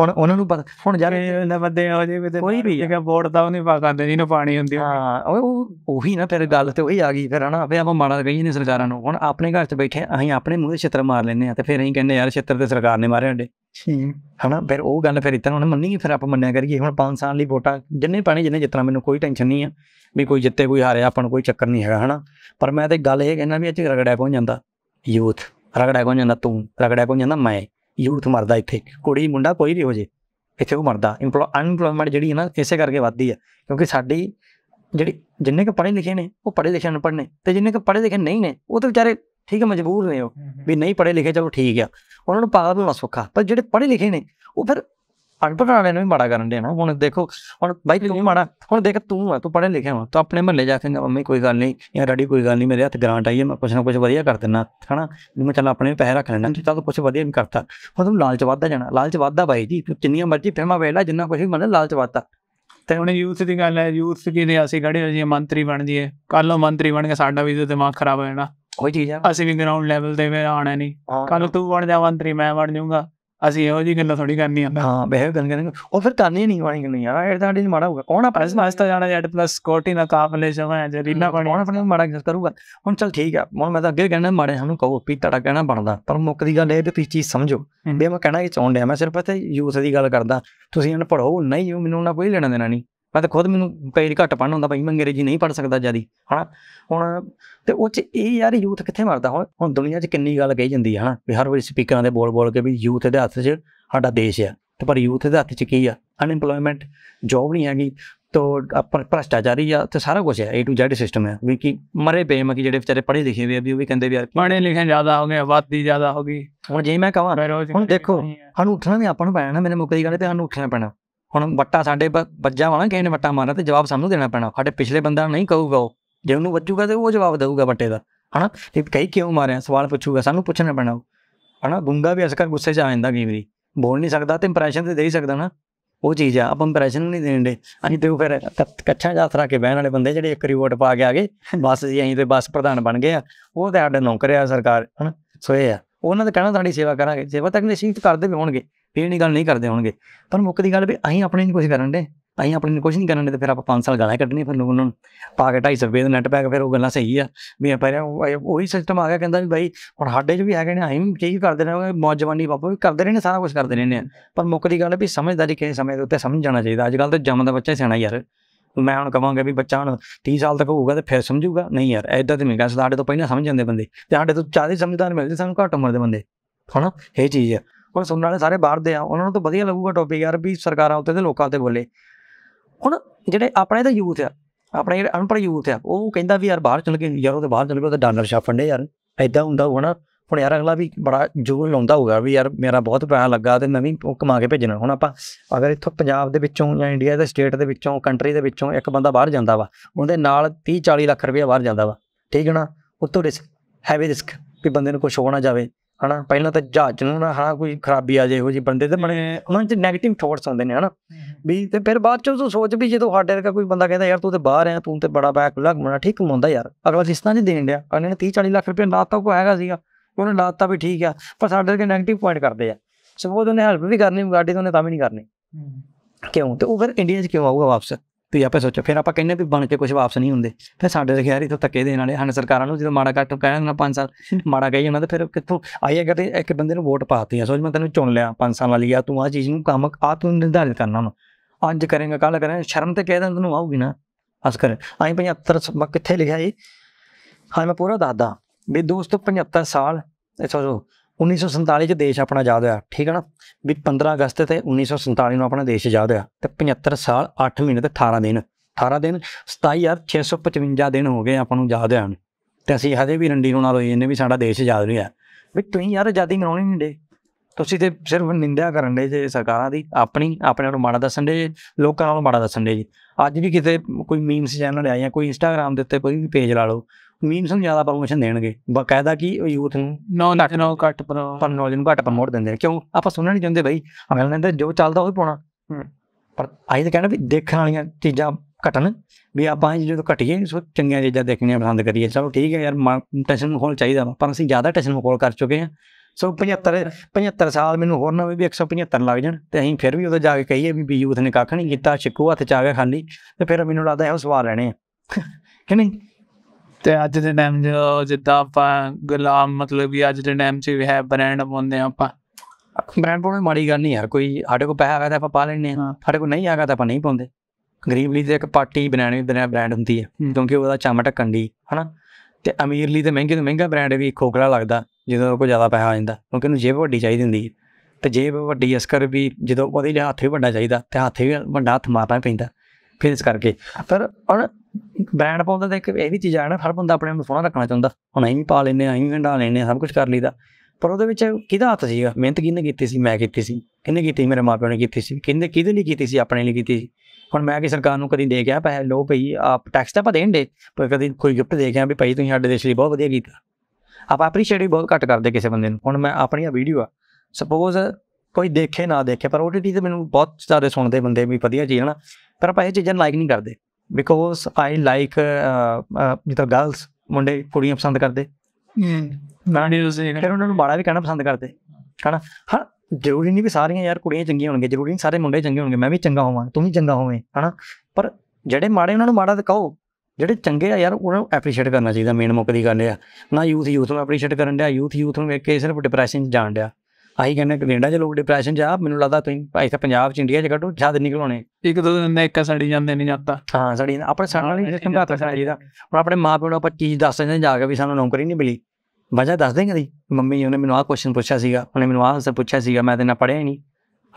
ਹੁਣ ਉਹਨਾਂ ਨੂੰ ਪਤਾ ਹੁਣ ਯਾਰ ਇਹਨਾਂ ਬੰਦੇ ਹੋ ਜੇ ਵੀ ਕੋਈ ਵੀ ਜਗ੍ਹਾ ਬੋਰਡ ਉਹ ਉਹਨੇ ਪਾ ਕਰਦੇ ਜਿਹਨੂੰ ਪਾਣੀ ਹੁੰਦੀ ਹਾਂ ਉਹ ਉਹੀ ਨਾ ਫਿਰ ਗੱਲ ਤੇ ਉਹੀ ਆ ਗਈ ਫਿਰ ਹਨਾ ਆਪੇ ਆਪਾਂ ਮਾੜਾ ਕਹੀਏ ਨਹੀਂ ਸਰਕਾਰਾਂ ਨੂੰ ਹੁਣ ਆਪਣੇ ਘਰ 'ਚ ਬੈਠੇ ਅਸੀਂ ਆਪਣੇ ਮੂੰਹ ਦੇ ਛਿੱਤਰ ਮਾਰ ਲੈਨੇ ਆ ਤੇ ਫਿਰ ਅਸੀਂ ਕਹਿੰਦੇ ਯਾਰ ਛਿੱਤਰ ਤੇ ਸਰਕਾਰ ਨੇ ਮਾਰੇ ਹੰਡੇ ਹਨਾ ਫਿਰ ਉਹ ਗੱਲ ਫਿਰ ਇਤਨਾ ਉਹਨੇ ਮੰਨੀ ਫਿਰ ਆਪਾਂ ਮੰਨਿਆ ਕਰੀਏ ਹੁਣ 5 ਸਾਲ ਲਈ ਵੋਟਾਂ ਜਿੰਨੇ ਪਾਣੀ ਜਿੰਨੇ ਜਿਤਨਾ ਮੈਨੂੰ ਕੋਈ ਟੈਨਸ਼ਨ ਨਹੀਂ ਆ ਵੀ ਕੋਈ ਜਿੱਤੇ ਕੋਈ ਹਾਰੇ ਆਪਾਂ ਨੂੰ ਕੋਈ ਚੱਕਰ ਨਹੀਂ ਹੈਗਾ ਹਨਾ ਪਰ ਮੈਂ ਤੇ ਗੱਲ ਇਹ ਕਹਿੰਦਾ ਵੀ ਅੱਜ ਰਗੜਾ ਪਹੁੰਚ ਜਾਂਦਾ ਯੂਥ ਰਗੜਾ ਪਹੁੰਚ ਜਾਂਦਾ ਤੂੰ ਰਗੜਾ ਪਹੁੰਚ ਜਾਂਦਾ ਮੈਂ ਯੂਥ ਮਰਦਾ ਇੱਥੇ ਕੁੜੀ ਮੁੰਡਾ ਕੋਈ ਨਹੀਂ ਹੋ ਜੇ ਇੱਥੇ ਉਹ ਮਰਦਾ ਅਨਪਲੋਇਮੈਂਟ ਜਿਹੜੀ ਹੈ ਨਾ ਇਸੇ ਕਰਕੇ ਵੱਧਦੀ ਹੈ ਕਿਉਂਕਿ ਸਾਡੀ ਜਿਹੜੀ ਜਿੰਨੇ ਕ ਪੜ੍ਹੇ ਲਿਖੇ ਨੇ ਉਹ ਪੜ੍ਹੇ ਲਿਖੇ ਨੇ ਪੜ੍ਹਨੇ ਤੇ ਜਿੰਨੇ ਕ ਪੜ੍ਹੇ ਲਿਖੇ ਨਹੀਂ ਨੇ ਉਹ ਤਾਂ ਵਿਚਾਰੇ ਠੀਕ ਹੈ ਮਜਬੂਰ ਨੇ ਉਹ ਵੀ ਨਹੀਂ ਪੜ੍ਹੇ ਲਿਖੇ ਚਲੋ ਠੀਕ ਆ ਉਹਨਾਂ ਨੂੰ ਪਾਗਲ ਨਾ ਸੁੱਖਾ ਪਰ ਜਿਹੜੇ ਪੜ੍ਹੇ ਲਿਖੇ ਨੇ ਉਹ ਫਿਰ ਅਨਪੜ੍ਹ ਵਾਲਿਆਂ ਨੂੰ ਵੀ ਮਾੜਾ ਕਰਨ ਦੇਣਾ ਹੁਣ ਦੇਖੋ ਹੁਣ ਬਾਈ ਤੂੰ ਮਾੜਾ ਹੁਣ ਦੇਖ ਤੂੰ ਆ ਤੂੰ ਪੜ੍ਹੇ ਲਿਖਿਆ ਹੋ ਤੂੰ ਆਪਣੇ ਮੱਲੇ ਜਾ ਕੇ ਨਾ ਮੰਮੀ ਕੋਈ ਗੱਲ ਨਹੀਂ ਜਾਂ ਡੈਡੀ ਕੋਈ ਗੱਲ ਨਹੀਂ ਮੇਰੇ ਹੱਥ ਗਰਾਂਟ ਆਈ ਹੈ ਮੈਂ ਕੁਛ ਨਾ ਕੁਛ ਵਧੀਆ ਕਰ ਦਿੰਨਾ ਹਨਾ ਮੈਂ ਚੱਲ ਆਪਣੇ ਪੈਸੇ ਰੱਖ ਲੈਣਾ ਤੇ ਤਾਂ ਕੁਛ ਵਧੀਆ ਨਹੀਂ ਕਰਤਾ ਹੁਣ ਤੂੰ ਲਾਲਚ ਵੱਧਦਾ ਜਾਣਾ ਲਾਲਚ ਵੱਧਦਾ ਬਾਈ ਜੀ ਤੂੰ ਜਿੰਨੀਆਂ ਮਰਜ਼ੀ ਫਿਲਮਾਂ ਵੇਖ ਲੈ ਜਿੰਨਾ ਕੁਛ ਵੀ ਮਨ ਲਾਲਚ ਵੱਧਦਾ ਤੇ ਹੁਣ ਯੂਥ ਦੀ ਗੱਲ ਹੈ ਯੂਥ ਕੀ ਦੇ ਅਸੀਂ ਖੜੇ ਹੋ ਜੀ ਮੰਤਰੀ ਬਣ ਜੀਏ ਕੱਲ ਨੂੰ ਮੰਤਰੀ ਬਣ ਕੇ ਸਾਡਾ ਵੀ ਦਿਮਾਗ ਖਰਾਬ ਹੋ ਜਾਣਾ ਕੋਈ ਚੀਜ਼ ਆ ਅਸੀਂ ਵੀ ਗਰਾਊਂਡ ਲੈਵਲ ਤੇ ਵੀ ਆਣਾ ਨਹੀਂ ਕੱਲ ਤੂੰ ਬਣ ਜਾ ਮੰਤਰੀ ਮੈਂ ਬਣ ਜਾਊਂਗਾ ਅਸੀਂ ਇਹੋ ਜੀ ਗੱਲਾਂ ਥੋੜੀ ਕਰਨੀ ਆਂਦਾ ਹਾਂ ਬਹਿ ਗੱਲ ਕਰਨੀ ਉਹ ਫਿਰ ਕਰਨੀ ਨਹੀਂ ਵਾਣੀ ਗੱਲ ਯਾਰ ਇਹ ਤਾਂ ਮਾੜਾ ਹੋਗਾ ਕੌਣ ਆ ਸਮਾਜ ਤੋਂ ਜਾਣਾ ਜੈਡ ਪਲੱਸ ਸਕੋਟੀ ਨਾ ਕਾਫਲੇ ਜਮਾ ਜਰੀਨਾ ਬਣ ਕੌਣ ਆਪਣੇ ਮਾੜਾ ਗੱਲ ਕਰੂਗਾ ਹੁਣ ਚਲ ਠੀਕ ਆ ਮੈਂ ਤਾਂ ਅੱਗੇ ਕਹਿਣਾ ਮਾੜੇ ਸਾਨੂੰ ਕਹੋ ਵੀ ਤੜਾ ਕਹਿਣਾ ਬਣਦਾ ਪਰ ਮੁੱਕ ਦੀ ਗੱਲ ਇਹ ਵੀ ਤੁਸੀਂ ਚੀਜ਼ ਸਮਝੋ ਵੀ ਮੈਂ ਕਹਿਣਾ ਇਹ ਚਾਹੁੰਦਿਆ ਮੈਂ ਸਿਰਫ ਇਹ ਯੂਥ ਦੀ ਗੱਲ ਕਰਦਾ ਤੁਸੀਂ ਇਹਨਾਂ ਪੜੋ ਨਹੀਂ ਮੈਨੂੰ ਨਾ ਕੋਈ ਲੈਣਾ ਦੇਣਾ ਨਹੀਂ ਮੈਂ ਤਾਂ ਖੁਦ ਮੈਨੂੰ ਕਈ ਘੱਟ ਪੜਨ ਹੁੰਦਾ ਭਾਈ ਮੈਂ ਅੰਗਰੇਜ਼ੀ ਨਹੀਂ ਪੜ ਸਕਦਾ ਜਿਆਦੀ ਹਣਾ ਹੁਣ ਤੇ ਉਹ ਚ ਇਹ ਯਾਰ ਯੂਥ ਕਿੱਥੇ ਮਰਦਾ ਹੁਣ ਹੁਣ ਦੁਨੀਆ 'ਚ ਕਿੰਨੀ ਗੱਲ ਕਹੀ ਜਾਂਦੀ ਹੈ ਹਨਾ ਵੀ ਹਰ ਵਾਰੀ ਸਪੀਕਰਾਂ ਦੇ ਬੋਲ ਬੋਲ ਕੇ ਵੀ ਯੂਥ ਦੇ ਹੱਥ 'ਚ ਸਾਡਾ ਦੇਸ਼ ਆ ਤੇ ਪਰ ਯੂਥ ਦੇ ਹੱਥ 'ਚ ਕੀ ਆ ਅਨਇੰਪਲੋਇਮੈਂਟ ਜੌਬ ਨਹੀਂ ਹੈਗੀ ਤੋ ਭ੍ਰਸ਼ਟਾਚਾਰੀ ਆ ਤੇ ਸਾਰਾ ਕੁਝ ਆ A to Z ਸਿਸਟਮ ਆ ਵੀ ਕਿ ਮਰੇ ਪਏ ਮਕੀ ਜਿਹੜੇ ਵਿਚਾਰੇ ਪੜ੍ਹੇ ਲਿਖੇ ਹੋਏ ਆ ਵੀ ਉਹ ਵੀ ਕਹਿੰਦੇ ਵੀ ਯਾਰ ਪੜ੍ਹੇ ਲਿਖੇ ਜ਼ਿਆਦਾ ਹੋ ਗਏ ਆਬਾਦੀ ਜ਼ਿਆਦਾ ਹੋ ਗਈ ਹੁਣ ਜੇ ਮੈਂ ਕਹਾਂ ਹੁਣ ਦੇਖੋ ਸਾਨੂੰ ਉੱਠਣਾ ਵੀ ਆਪਾਂ ਨੂੰ ਪੈਣਾ ਮੇਰੇ ਮੁੱਕਦੀ ਗੱਲ ਤੇ ਸਾਨੂੰ ਉੱਠਣਾ ਪੈਣਾ ਹੁਣ ਵੱਟਾ ਸਾਡੇ ਬੱਜਾ ਵਾਲਾ ਕਿਸੇ ਨੇ ਵੱਟਾ ਮਾਰਿਆ ਤੇ ਜਵਾਬ ਸਾਨੂੰ ਦੇਣਾ ਪੈਣਾ ਸਾਡੇ ਪਿਛਲੇ ਬੰਦਾ ਨਹੀਂ ਕਹੂਗਾ ਉਹ ਜੇ ਉਹਨੂੰ ਵੱਜੂਗਾ ਤੇ ਉਹ ਜਵਾਬ ਦੇਊਗਾ ਵੱਟੇ ਦਾ ਹਨਾ ਤੇ ਕਈ ਕਿਉਂ ਮਾਰਿਆ ਸਵਾਲ ਪੁੱਛੂਗਾ ਸਾਨੂੰ ਪੁੱਛਣਾ ਪੈਣਾ ਹਨਾ ਗੁੰਗਾ ਵੀ ਅਸਕਰ ਗੁੱਸੇ 'ਚ ਆ ਜਾਂਦਾ ਕਈ ਵਾਰੀ ਬੋਲ ਨਹੀਂ ਸਕਦਾ ਤੇ ਇੰਪ੍ਰੈਸ਼ਨ ਤੇ ਦੇ ਹੀ ਸਕਦਾ ਨਾ ਉਹ ਚੀਜ਼ ਆ ਆਪਾਂ ਇੰਪ੍ਰੈਸ਼ਨ ਨਹੀਂ ਦੇਣਦੇ ਅਸੀਂ ਤੇ ਫਿਰ ਕੱਚਾ ਜਾਤਰਾ ਕੇ ਬਹਿਣ ਵਾਲੇ ਬੰਦੇ ਜਿਹੜੇ ਇੱਕ ਰਿਪੋਰਟ ਪਾ ਕੇ ਆ ਗਏ ਬਸ ਜੀ ਅਸੀਂ ਤੇ ਬਸ ਪ੍ਰਧਾਨ ਬਣ ਗਏ ਆ ਉਹ ਤੇ ਸਾਡੇ ਨੌਕਰ ਆ ਸਰਕਾਰ ਹਨਾ ਸੋ ਇਹ ਆ ਉਹਨਾਂ ਦੇ ਕਹਿਣਾ ਤੁਹਾਡੀ ਸੇਵਾ ਕਰਾਂਗੇ ਸੇਵਾ ਤੱਕ ਨਹੀਂ ਅਸੀਂ ਕਰਦੇ ਵੀ ਹੋਣਗੇ ਇਹ ਨਹੀਂ ਗੱਲ ਨਹੀਂ ਕਰਦੇ ਹੋਣਗੇ ਪਰ ਮੁੱਖ ਦੀ ਗੱਲ ਵੀ ਅਸੀਂ ਆਪਣੇ ਨੂੰ ਕੁਝ ਕਰਨ ਦੇ ਅਸੀਂ ਆਪਣੇ ਨੂੰ ਕੁਝ ਨਹੀਂ ਕਰਨ ਦੇ ਤੇ ਫਿਰ ਆਪਾਂ 5 ਸਾਲ ਗਾਲਾਂ ਕੱਢਣੀ ਫਿਰ ਉਹਨਾਂ ਨੂੰ ਪਾ ਕੇ 250 ਰੁਪਏ ਦਾ ਨੈਟ ਪੈਕ ਫਿਰ ਉਹ ਗੱਲਾਂ ਸਹੀ ਆ ਵੀ ਪਰ ਉਹੀ ਸਿਸਟਮ ਆ ਗਿਆ ਕਹਿੰਦਾ ਵੀ ਬਾਈ ਹੁਣ ਸਾਡੇ 'ਚ ਵੀ ਹੈਗੇ ਨੇ ਅਸੀਂ ਕੀ ਕਰਦੇ ਰਹੇ ਮੌਜਵਾਨੀ ਜਵਾਨੀ ਬਾਪੂ ਵੀ ਕਰਦੇ ਰਹੇ ਨੇ ਸਾਰਾ ਕੁਝ ਕਰਦੇ ਰਹੇ ਨੇ ਪਰ ਮੁੱਖ ਦੀ ਗੱਲ ਵੀ ਸਮਝਦਾਰੀ ਕਿਸੇ ਸਮੇਂ ਦੇ ਉੱਤੇ ਸਮਝ ਜਾਣਾ ਚਾਹੀਦਾ ਅੱਜ ਕੱਲ ਤਾਂ ਜੰਮਦਾ ਬੱਚਾ ਸਿਆਣਾ ਯਾਰ ਮੈਂ ਹੁਣ ਕਹਾਂਗਾ ਵੀ ਬੱਚਾ ਹੁਣ 30 ਸਾਲ ਤੱਕ ਹੋਊਗਾ ਤੇ ਫਿਰ ਸਮਝੂਗਾ ਨਹੀਂ ਯਾਰ ਐਦਾਂ ਤੇ ਮੈਂ ਕਹਾਂ ਸਾਡੇ ਤੋਂ ਪਹਿਲਾਂ ਸਮਝ ਜਾਂਦੇ ਬੰਦੇ ਤੇ ਸਾਡੇ ਤੋਂ ਜ਼ਿਆਦਾ ਸਮਝਦਾਰ ਮਿਲਦੇ ਸਾਨੂੰ ਘੱਟ ਉਮਰ ਦੇ ਬੰਦੇ ਹਣਾ ਇਹ ਚੀਜ਼ ਆ ਹੁਣ ਸੁਣਨ ਵਾਲੇ ਸਾਰੇ ਬਾਹਰ ਦੇ ਆ ਉਹਨਾਂ ਨੂੰ ਤਾਂ ਵਧੀਆ ਲੱਗੂਗਾ ਟੌਪਿਕ ਯਾਰ ਵੀ ਸਰਕਾਰਾਂ ਉੱਤੇ ਤੇ ਲੋਕਾਂ ਤੇ ਬੋਲੇ ਹੁਣ ਜਿਹੜੇ ਆਪਣੇ ਤਾਂ ਯੂਥ ਆ ਆਪਣੇ ਜਿਹੜੇ ਅਨਪੜ੍ਹ ਯੂਥ ਆ ਉਹ ਕਹਿੰਦਾ ਵੀ ਯਾਰ ਬਾਹਰ ਚਲ ਗਏ ਯਾਰ ਉਹਦੇ ਬਾਹਰ ਚਲ ਗਏ ਤਾਂ ਡਾਲਰ ਛਾਪਣ ਦੇ ਯਾਰ ਐਦਾਂ ਹੁੰਦਾ ਹੋਣਾ ਹੁਣ ਯਾਰ ਅਗਲਾ ਵੀ ਬੜਾ ਜੋਰ ਲਾਉਂਦਾ ਹੋਗਾ ਵੀ ਯਾਰ ਮੇਰਾ ਬਹੁਤ ਪੈਸਾ ਲੱਗਾ ਤੇ ਮੈਂ ਵੀ ਉਹ ਕਮਾ ਕੇ ਭੇਜਣਾ ਹੁਣ ਆਪਾਂ ਅਗਰ ਇੱਥੋਂ ਪੰਜਾਬ ਦੇ ਵਿੱਚੋਂ ਜਾਂ ਇੰਡੀਆ ਦੇ ਸਟੇਟ ਦੇ ਵਿੱਚੋਂ ਕੰਟਰੀ ਦੇ ਵਿੱਚੋਂ ਇੱਕ ਬੰਦਾ ਬਾਹਰ ਜਾਂਦਾ ਵਾ ਉਹਦੇ ਨਾਲ 30 40 ਲੱਖ ਰੁਪਏ ਬਾਹਰ ਜਾਂਦਾ ਵਾ ਠੀਕ ਹੈ ਨਾ ਉਤੋਂ ਰਿਸਕ ਹੈਵੀ ਰਿਸਕ ਵੀ ਬੰਦੇ ਨੂੰ ਕੁਝ ਹੋ ਨਾ ਜਾਵੇ ਹਨਾ ਪਹਿਲਾਂ ਤਾਂ ਜਹਾਜ਼ ਨੂੰ ਨਾ ਹਾਂ ਕੋਈ ਖਰਾਬੀ ਆ ਜੇ ਉਹ ਜੀ ਬੰਦੇ ਤੇ ਬਣੇ ਉਹਨਾਂ 'ਚ 네ਗੇਟਿਵ ਥੌਟਸ ਆਉਂਦੇ ਨੇ ਹਨਾ ਵੀ ਤੇ ਫਿਰ ਬਾਅਦ 'ਚ ਤੂੰ ਸੋਚ ਵੀ ਜਦੋਂ ਸਾਡੇ ਦਾ ਕੋਈ ਬੰਦਾ ਕਹਿੰਦਾ ਯਾਰ ਤੂੰ ਤੇ ਬਾਹਰ ਆ ਤੂੰ ਤੇ ਬੜਾ ਬੈਕ ਲੱਗ ਮਣਾ ਠੀਕ ਮੁੰਦਾ ਯਾਰ ਅਗਲਾ ਕਿਸ਼ਤਾਂ 'ਚ ਦੇਣ ਡਿਆ ਉਹਨੇ 30 40 ਲੱਖ ਰੁਪਏ ਤਾਂ ਕੋ ਹੈਗਾ ਸੀਗਾ ਉਹਨੇ ਲਾਤਾ ਵੀ ਠੀਕ ਆ ਪਰ ਸਾਡੇ ਦੇ 네ਗੇਟਿਵ ਪੁਆਇੰਟ ਕਰਦੇ ਆ ਸਪੋਜ਼ ਉਹਨੇ ਹੈਲਪ ਵੀ ਕਰਨੀ ਗਾਡੀ ਤੋਂ ਉਹਨੇ ਤਾਂ ਵੀ ਨਹੀਂ ਕਰਨੀ ਕਿਉਂ ਤੇ ਉਹ ਫਿਰ ਇੰਡੀਆ 'ਚ ਕਿਉਂ ਆਊਗਾ ਵਾਪਸ ਤੇ ਆਪੇ ਸੋਚੋ ਫਿਰ ਆਪਾਂ ਕਹਿੰਦੇ ਵੀ ਬਣ ਕੇ ਕੁਝ ਵਾਪਸ ਨਹੀਂ ਹੁੰਦੇ ਫਿਰ ਸਾਡੇ ਤੇ ਖਿਆਰੀ ਤੋਂ ਤੱਕੇ ਦੇਣ ਵਾਲੇ ਹਨ ਸਰਕਾਰਾਂ ਨੂੰ ਜਦੋਂ ਮਾੜਾ ਘੱਟ ਕਹਿਣ ਨਾ 5 ਸਾਲ ਮਾੜਾ ਗਈ ਉਹਨਾਂ ਤੇ ਫਿਰ ਕਿੱਥੋਂ ਆਈ ਅਗਰ ਇੱਕ ਬੰਦੇ ਨੂੰ ਵੋਟ ਪਾਤੀ ਆ ਸੋਚ ਮੈਂ ਤੈਨੂੰ ਚੁਣ ਲਿਆ 5 ਸਾਲ ਵਾਲੀ ਆ ਤੂੰ ਆ ਚੀਜ਼ ਨੂੰ ਕੰਮ ਆ ਤੂੰ ਨਿਰਧਾਰਿਤ ਕਰਨਾ ਵਾ ਅੱਜ ਕਰੇਗਾ ਕੱਲ ਕਰੇ ਸ਼ਰਮ ਤੇ ਕਹਿ ਦੇਣ ਤੈਨੂੰ ਆਉਗੀ ਨਾ ਕਰ ਆਈ 75 ਸਭ ਕਿੱਥੇ ਲਿਖਿਆ ਏ ਹਾਂ ਮੈਂ ਪੂਰਾ ਦੱਸਦਾ ਵੀ ਦੋਸਤ 75 ਸਾਲ ਸੋਚੋ 1947 ਚ ਦੇਸ਼ ਆਪਣਾ ਆਜ਼ਾਦ ਹੋਇਆ ਠੀਕ ਹੈ ਨਾ ਵੀ 15 ਅਗਸਤ ਤੇ 1947 ਨੂੰ ਆਪਣਾ ਦੇਸ਼ ਆਜ਼ਾਦ ਹੋਇਆ ਤੇ 75 ਸਾਲ 8 ਮਹੀਨੇ ਤੇ 18 ਦਿਨ 18 ਦਿਨ 27655 ਦਿਨ ਹੋ ਗਏ ਆਪਾਂ ਨੂੰ ਆਜ਼ਾਦ ਹੋਣ ਤੇ ਅਸੀਂ ਹਜੇ ਵੀ ਰੰਡੀ ਰੋਣਾ ਰੋਈ ਨੇ ਵੀ ਸਾਡਾ ਦੇਸ਼ ਆਜ਼ਾਦ ਨਹੀਂ ਹੋਇਆ ਵੀ ਤੁਸੀਂ ਯਾਰ ਆਜ਼ਾਦੀ ਮਨਾਉਣੀ ਨਹੀਂ ਦੇ ਤੁਸੀਂ ਤੇ ਸਿਰਫ ਨਿੰਦਿਆ ਕਰਨ ਦੇ ਜੇ ਸਰਕਾਰਾਂ ਦੀ ਆਪਣੀ ਆਪਣੇ ਨੂੰ ਮਾੜਾ ਦੱਸਣ ਦੇ ਲੋਕਾਂ ਨੂੰ ਮਾੜਾ ਦੱਸਣ ਦੇ ਜੀ ਅੱਜ ਵੀ ਕਿਤੇ ਕੋਈ ਮੀਮਸ ਚੈਨਲ ਆਇਆ ਕੋਈ ਇੰਸਟਾਗ੍ਰam ਦੇ ਉੱਤੇ ਕੋਈ ਵੀ ਪੇਜ ਲਾ ਲਓ ਮੀਨ ਨੂੰ ਜ਼ਿਆਦਾ ਪਰਮਿਸ਼ਨ ਦੇਣਗੇ ਬਕਾਇਦਾ ਉਹ ਯੂਥ ਨੂੰ ਨੋ ਨਾ ਨੋ ਘੱਟ ਪਰ ਨੌਲੇਜ ਨੂੰ ਘੱਟ ਪਰਮੋਟ ਦਿੰਦੇ ਆ ਕਿਉਂ ਆਪਾਂ ਸੁਣਨਾ ਨਹੀਂ ਚਾਹੁੰਦੇ ਬਈ ਅਗਲੇ ਨੇ ਤਾਂ ਜੋ ਚੱਲਦਾ ਉਹ ਹੀ ਪਾਉਣਾ ਪਰ ਆਈ ਤਾਂ ਕਹਿੰਦਾ ਵੀ ਦੇਖਣ ਵਾਲੀਆਂ ਚੀਜ਼ਾਂ ਘਟਣ ਵੀ ਆਪਾਂ ਜਦੋਂ ਘਟੀਏ ਸੋ ਚੰਗੀਆਂ ਚੀਜ਼ਾਂ ਦੇਖਣੀਆਂ ਪਸੰਦ ਕਰੀਏ ਚਲੋ ਠੀਕ ਹੈ ਯਾਰ ਟੈਨਸ਼ਨ ਮਾਹੌਲ ਚਾਹੀਦਾ ਪਰ ਅਸੀਂ ਜ਼ਿਆਦਾ ਟੈਸ਼ਨ ਕੋਲ ਕਰ ਚੁੱਕੇ ਆ ਸੋ 75 75 ਸਾਲ ਮੈਨੂੰ ਹੋਰ ਨਾ ਵੀ 175 ਲੱਗ ਜਾਣ ਤੇ ਅਸੀਂ ਫਿਰ ਵੀ ਉਧਰ ਜਾ ਕੇ ਕਹੀਏ ਵੀ ਯੂਥ ਨੇ ਕੱਖ ਨਹੀਂ ਕੀਤਾ ਛਿੱਕੂ ਹੱਥ ਚ ਆ ਗਿਆ ਖਾਲੀ ਤੇ ਫਿਰ ਮੈਨੂੰ ਲੱਗਦਾ ਇਹੋ ਸਵਾਲ ਲੈਣੇ ਆ (laughs) ਕਿ ਨਹੀਂ ਤੇ ਅੱਜ ਦੇ ਟਾਈਮ ਜੋ ਜਿੱਦਾਂ ਆਪਾਂ ਗੁਲਾਮ ਮਤਲਬ ਵੀ ਅੱਜ ਦੇ ਟਾਈਮ 'ਚ ਵੀ ਹੈ ਬ੍ਰਾਂਡ ਬੋਲਦੇ ਆਪਾਂ ਬ੍ਰਾਂਡ ਬੋਲਣ ਮਾੜੀ ਗੱਲ ਨਹੀਂ ਯਾਰ ਕੋਈ ਸਾਡੇ ਕੋਲ ਪੈਸਾ ਹੈਗਾ ਤਾਂ ਆਪਾਂ ਪਾ ਲੈਣੇ ਆ ਸਾਡੇ ਕੋਲ ਨਹੀਂ ਆਗਾ ਤਾਂ ਆਪਾਂ ਨਹੀਂ ਪਾਉਂਦੇ ਗਰੀਬ ਲਈ ਤੇ ਇੱਕ ਪਾਰਟੀ ਬਣਾਣੀ ਬਿਨਾ ਬ੍ਰਾਂਡ ਹੁੰਦੀ ਹੈ ਕਿਉਂਕਿ ਉਹਦਾ ਚਮ ਟੱਕਣ ਦੀ ਹਨਾ ਤੇ ਅਮੀਰ ਲਈ ਤੇ ਮਹਿੰਗੇ ਤੋਂ ਮਹਿੰਗਾ ਬ੍ਰਾਂਡ ਵੀ ਖੋਖਲਾ ਲੱਗਦਾ ਜਦੋਂ ਕੋਈ ਜ਼ਿਆਦਾ ਪੈਸਾ ਆ ਜਾਂਦਾ ਕਿਉਂਕਿ ਉਹਨੂੰ ਜੇਬ ਵੱਡੀ ਚਾਹੀਦੀ ਹੁੰਦੀ ਹੈ ਤੇ ਜੇਬ ਵੱਡੀ ਅਸਕਰ ਵੀ ਜਦੋਂ ਉਹਦੇ ਹੱਥ ਵੀ ਵੱਡਾ ਚਾਹੀਦਾ ਤੇ ਹੱਥ ਵੀ ਵੱਡਾ ਹੱਥ ਮਾਰਨਾ ਪੈਂਦਾ ਫਿਰ ਇਸ ਕਰਕੇ ਪਰ ਹੁਣ ਇੱਕ ਬ੍ਰਾਂਡ ਪਾਉਂਦਾ ਤਾਂ ਇੱਕ ਇਹ ਵੀ ਚੀਜ਼ ਆ ਨਾ ਹਰ ਬੰਦਾ ਆਪਣੇ ਆਪ ਨੂੰ ਸੋਹਣਾ ਰੱਖਣਾ ਚਾਹੁੰਦਾ ਹੁਣ ਐਂ ਵੀ ਪਾ ਲੈਨੇ ਐਂ ਵੀ ਢਾ ਲੈਨੇ ਸਭ ਕੁਝ ਕਰ ਲਈਦਾ ਪਰ ਉਹਦੇ ਵਿੱਚ ਕਿਹਦਾ ਹੱਥ ਸੀਗਾ ਮਿਹਨਤ ਕਿਹਨੇ ਕੀਤੀ ਸੀ ਮੈਂ ਕੀਤੀ ਸੀ ਕਿਹਨੇ ਕੀਤੀ ਮੇਰੇ ਮਾਪਿਆਂ ਨੇ ਕੀਤੀ ਸੀ ਕਿਹਨੇ ਕਿਹਦੇ ਲਈ ਕੀਤੀ ਸੀ ਆਪਣੇ ਲਈ ਕੀਤੀ ਸੀ ਹੁਣ ਮੈਂ ਕਿ ਸਰਕਾਰ ਨੂੰ ਕਦੀ ਦੇ ਗਿਆ ਪੈਸੇ ਲੋ ਭਈ ਆਪ ਟੈਕਸ ਤਾਂ ਆਪਾਂ ਦੇਣ ਦੇ ਪਰ ਕਦੀ ਕੋਈ ਗਿਫਟ ਦੇ ਗਿਆ ਵੀ ਭਈ ਤੁਸੀਂ ਸਾਡੇ ਦੇਸ਼ ਲਈ ਬਹੁਤ ਵਧੀਆ ਕੀਤਾ ਆਪ ਅਪਰੀਸ਼ੀਏਟ ਵੀ ਬਹੁਤ ਘੱਟ ਕਰਦੇ ਕਿਸੇ ਬੰਦੇ ਨੂੰ ਹੁਣ ਮੈਂ ਆਪਣੀ ਆ ਵੀਡੀਓ ਆ ਸਪੋਜ਼ ਕੋਈ ਦੇਖੇ ਨਾ ਦੇਖੇ ਪਰ ਓਟੀਟੀ ਤੇ ਮੈਨੂੰ ਬਹੁਤ ਜ਼ਿਆਦਾ ਸੁਣਦੇ ਬੰਦੇ ਵੀ ਵਧੀਆ ਚੀਜ਼ ਹਨ ਪਰ ਆਪਾਂ ਇਹ ਚੀਜ਼ਾਂ ਲਾਈਕ ਨਹੀਂ ਕਰਦੇ ਬਿਕੋਜ਼ ਆਈ ਲਾਈਕ ਜਿੱਦਾਂ ਗਰਲਸ ਮੁੰਡੇ ਕੁੜੀਆਂ ਪਸੰਦ ਕਰਦੇ ਮੈਂ ਨਹੀਂ ਉਸੇ ਫਿਰ ਉਹਨਾਂ ਨੂੰ ਮਾੜਾ ਵੀ ਕਹਿਣਾ ਪਸੰਦ ਕਰਦੇ ਹਨਾ ਹਾਂ ਜ਼ਰੂਰੀ ਨਹੀਂ ਵੀ ਸਾਰੀਆਂ ਯਾਰ ਕੁੜੀਆਂ ਚੰਗੀਆਂ ਹੋਣਗੀਆਂ ਜ਼ਰੂਰੀ ਨਹੀਂ ਸਾਰੇ ਮੁੰਡੇ ਚੰਗੇ ਹੋਣਗੇ ਮੈਂ ਵੀ ਚੰਗਾ ਹੋਵਾਂ ਤੂੰ ਵੀ ਚੰਗਾ ਹੋਵੇਂ ਹਨਾ ਪਰ ਜਿਹੜੇ ਮਾੜੇ ਉਹਨਾਂ ਨੂੰ ਮਾੜਾ ਤਾਂ ਕਹੋ ਜਿਹੜੇ ਚੰਗੇ ਆ ਯਾਰ ਉਹਨਾਂ ਨੂੰ ਐਪਰੀਸ਼ੀਏਟ ਕਰਨਾ ਚਾਹੀਦਾ ਮੇਨ ਮੁੱਖ ਦੀ ਗੱਲ ਆ ਨਾ ਯੂਥ ਯੂਥ ਨੂੰ ਐਪਰੀਸ਼ੀਏਟ ਕਰਨ ਡਿਆ ਯੂਥ ਯੂਥ ਨੂੰ ਵੇਖ ਕੇ ਸਿਰਫ ਡਿਪਰੈਸ਼ਨ ਜਾਣ ਦਿਆ ਆਹੀ ਕਹਿੰਦੇ ਕੈਨੇਡਾ 'ਚ ਲੋਕ ਡਿਪਰੈਸ਼ਨ 'ਚ ਆ ਮੈਨੂੰ ਲੱਗਦਾ ਤੁਸੀਂ ਭਾਈ ਤਾਂ ਪੰਜਾਬ 'ਚ ਇੰਡੀਆ 'ਚ ਘਟੋ ਛੱਡ ਨਿਕਲੋਣੇ ਇੱਕ ਦੋ ਦਿਨ ਇੱਕ ਸੜੀ ਜਾਂਦੇ ਨਹੀਂ ਜਾਂਦਾ ਹਾਂ ਸੜੀ ਆਪਣੇ ਸਾਡੀ ਸਮਝਾਤਾ ਸਾਡੀ ਦਾ ਹੁਣ ਆਪਣੇ ਮਾਪਿਆਂ ਨੂੰ ਆਪਾਂ ਚੀਜ਼ ਦੱਸ ਦਿੰਦੇ ਜਾ ਕੇ ਵੀ ਸਾਨੂੰ ਨੌਕਰੀ ਨਹੀਂ ਮਿਲੀ ਵਜ੍ਹਾ ਦੱਸ ਦੇਂਗੇ ਦੀ ਮੰਮੀ ਉਹਨੇ ਮੈਨੂੰ ਆਹ ਕੁਐਸਚਨ ਪੁੱਛਿਆ ਸੀਗਾ ਉਹਨੇ ਮੈਨੂੰ ਆਹ ਸਭ ਪੁੱਛਿਆ ਸੀਗਾ ਮੈਂ ਤੇ ਨਾ ਪੜਿਆ ਹੀ ਨਹੀਂ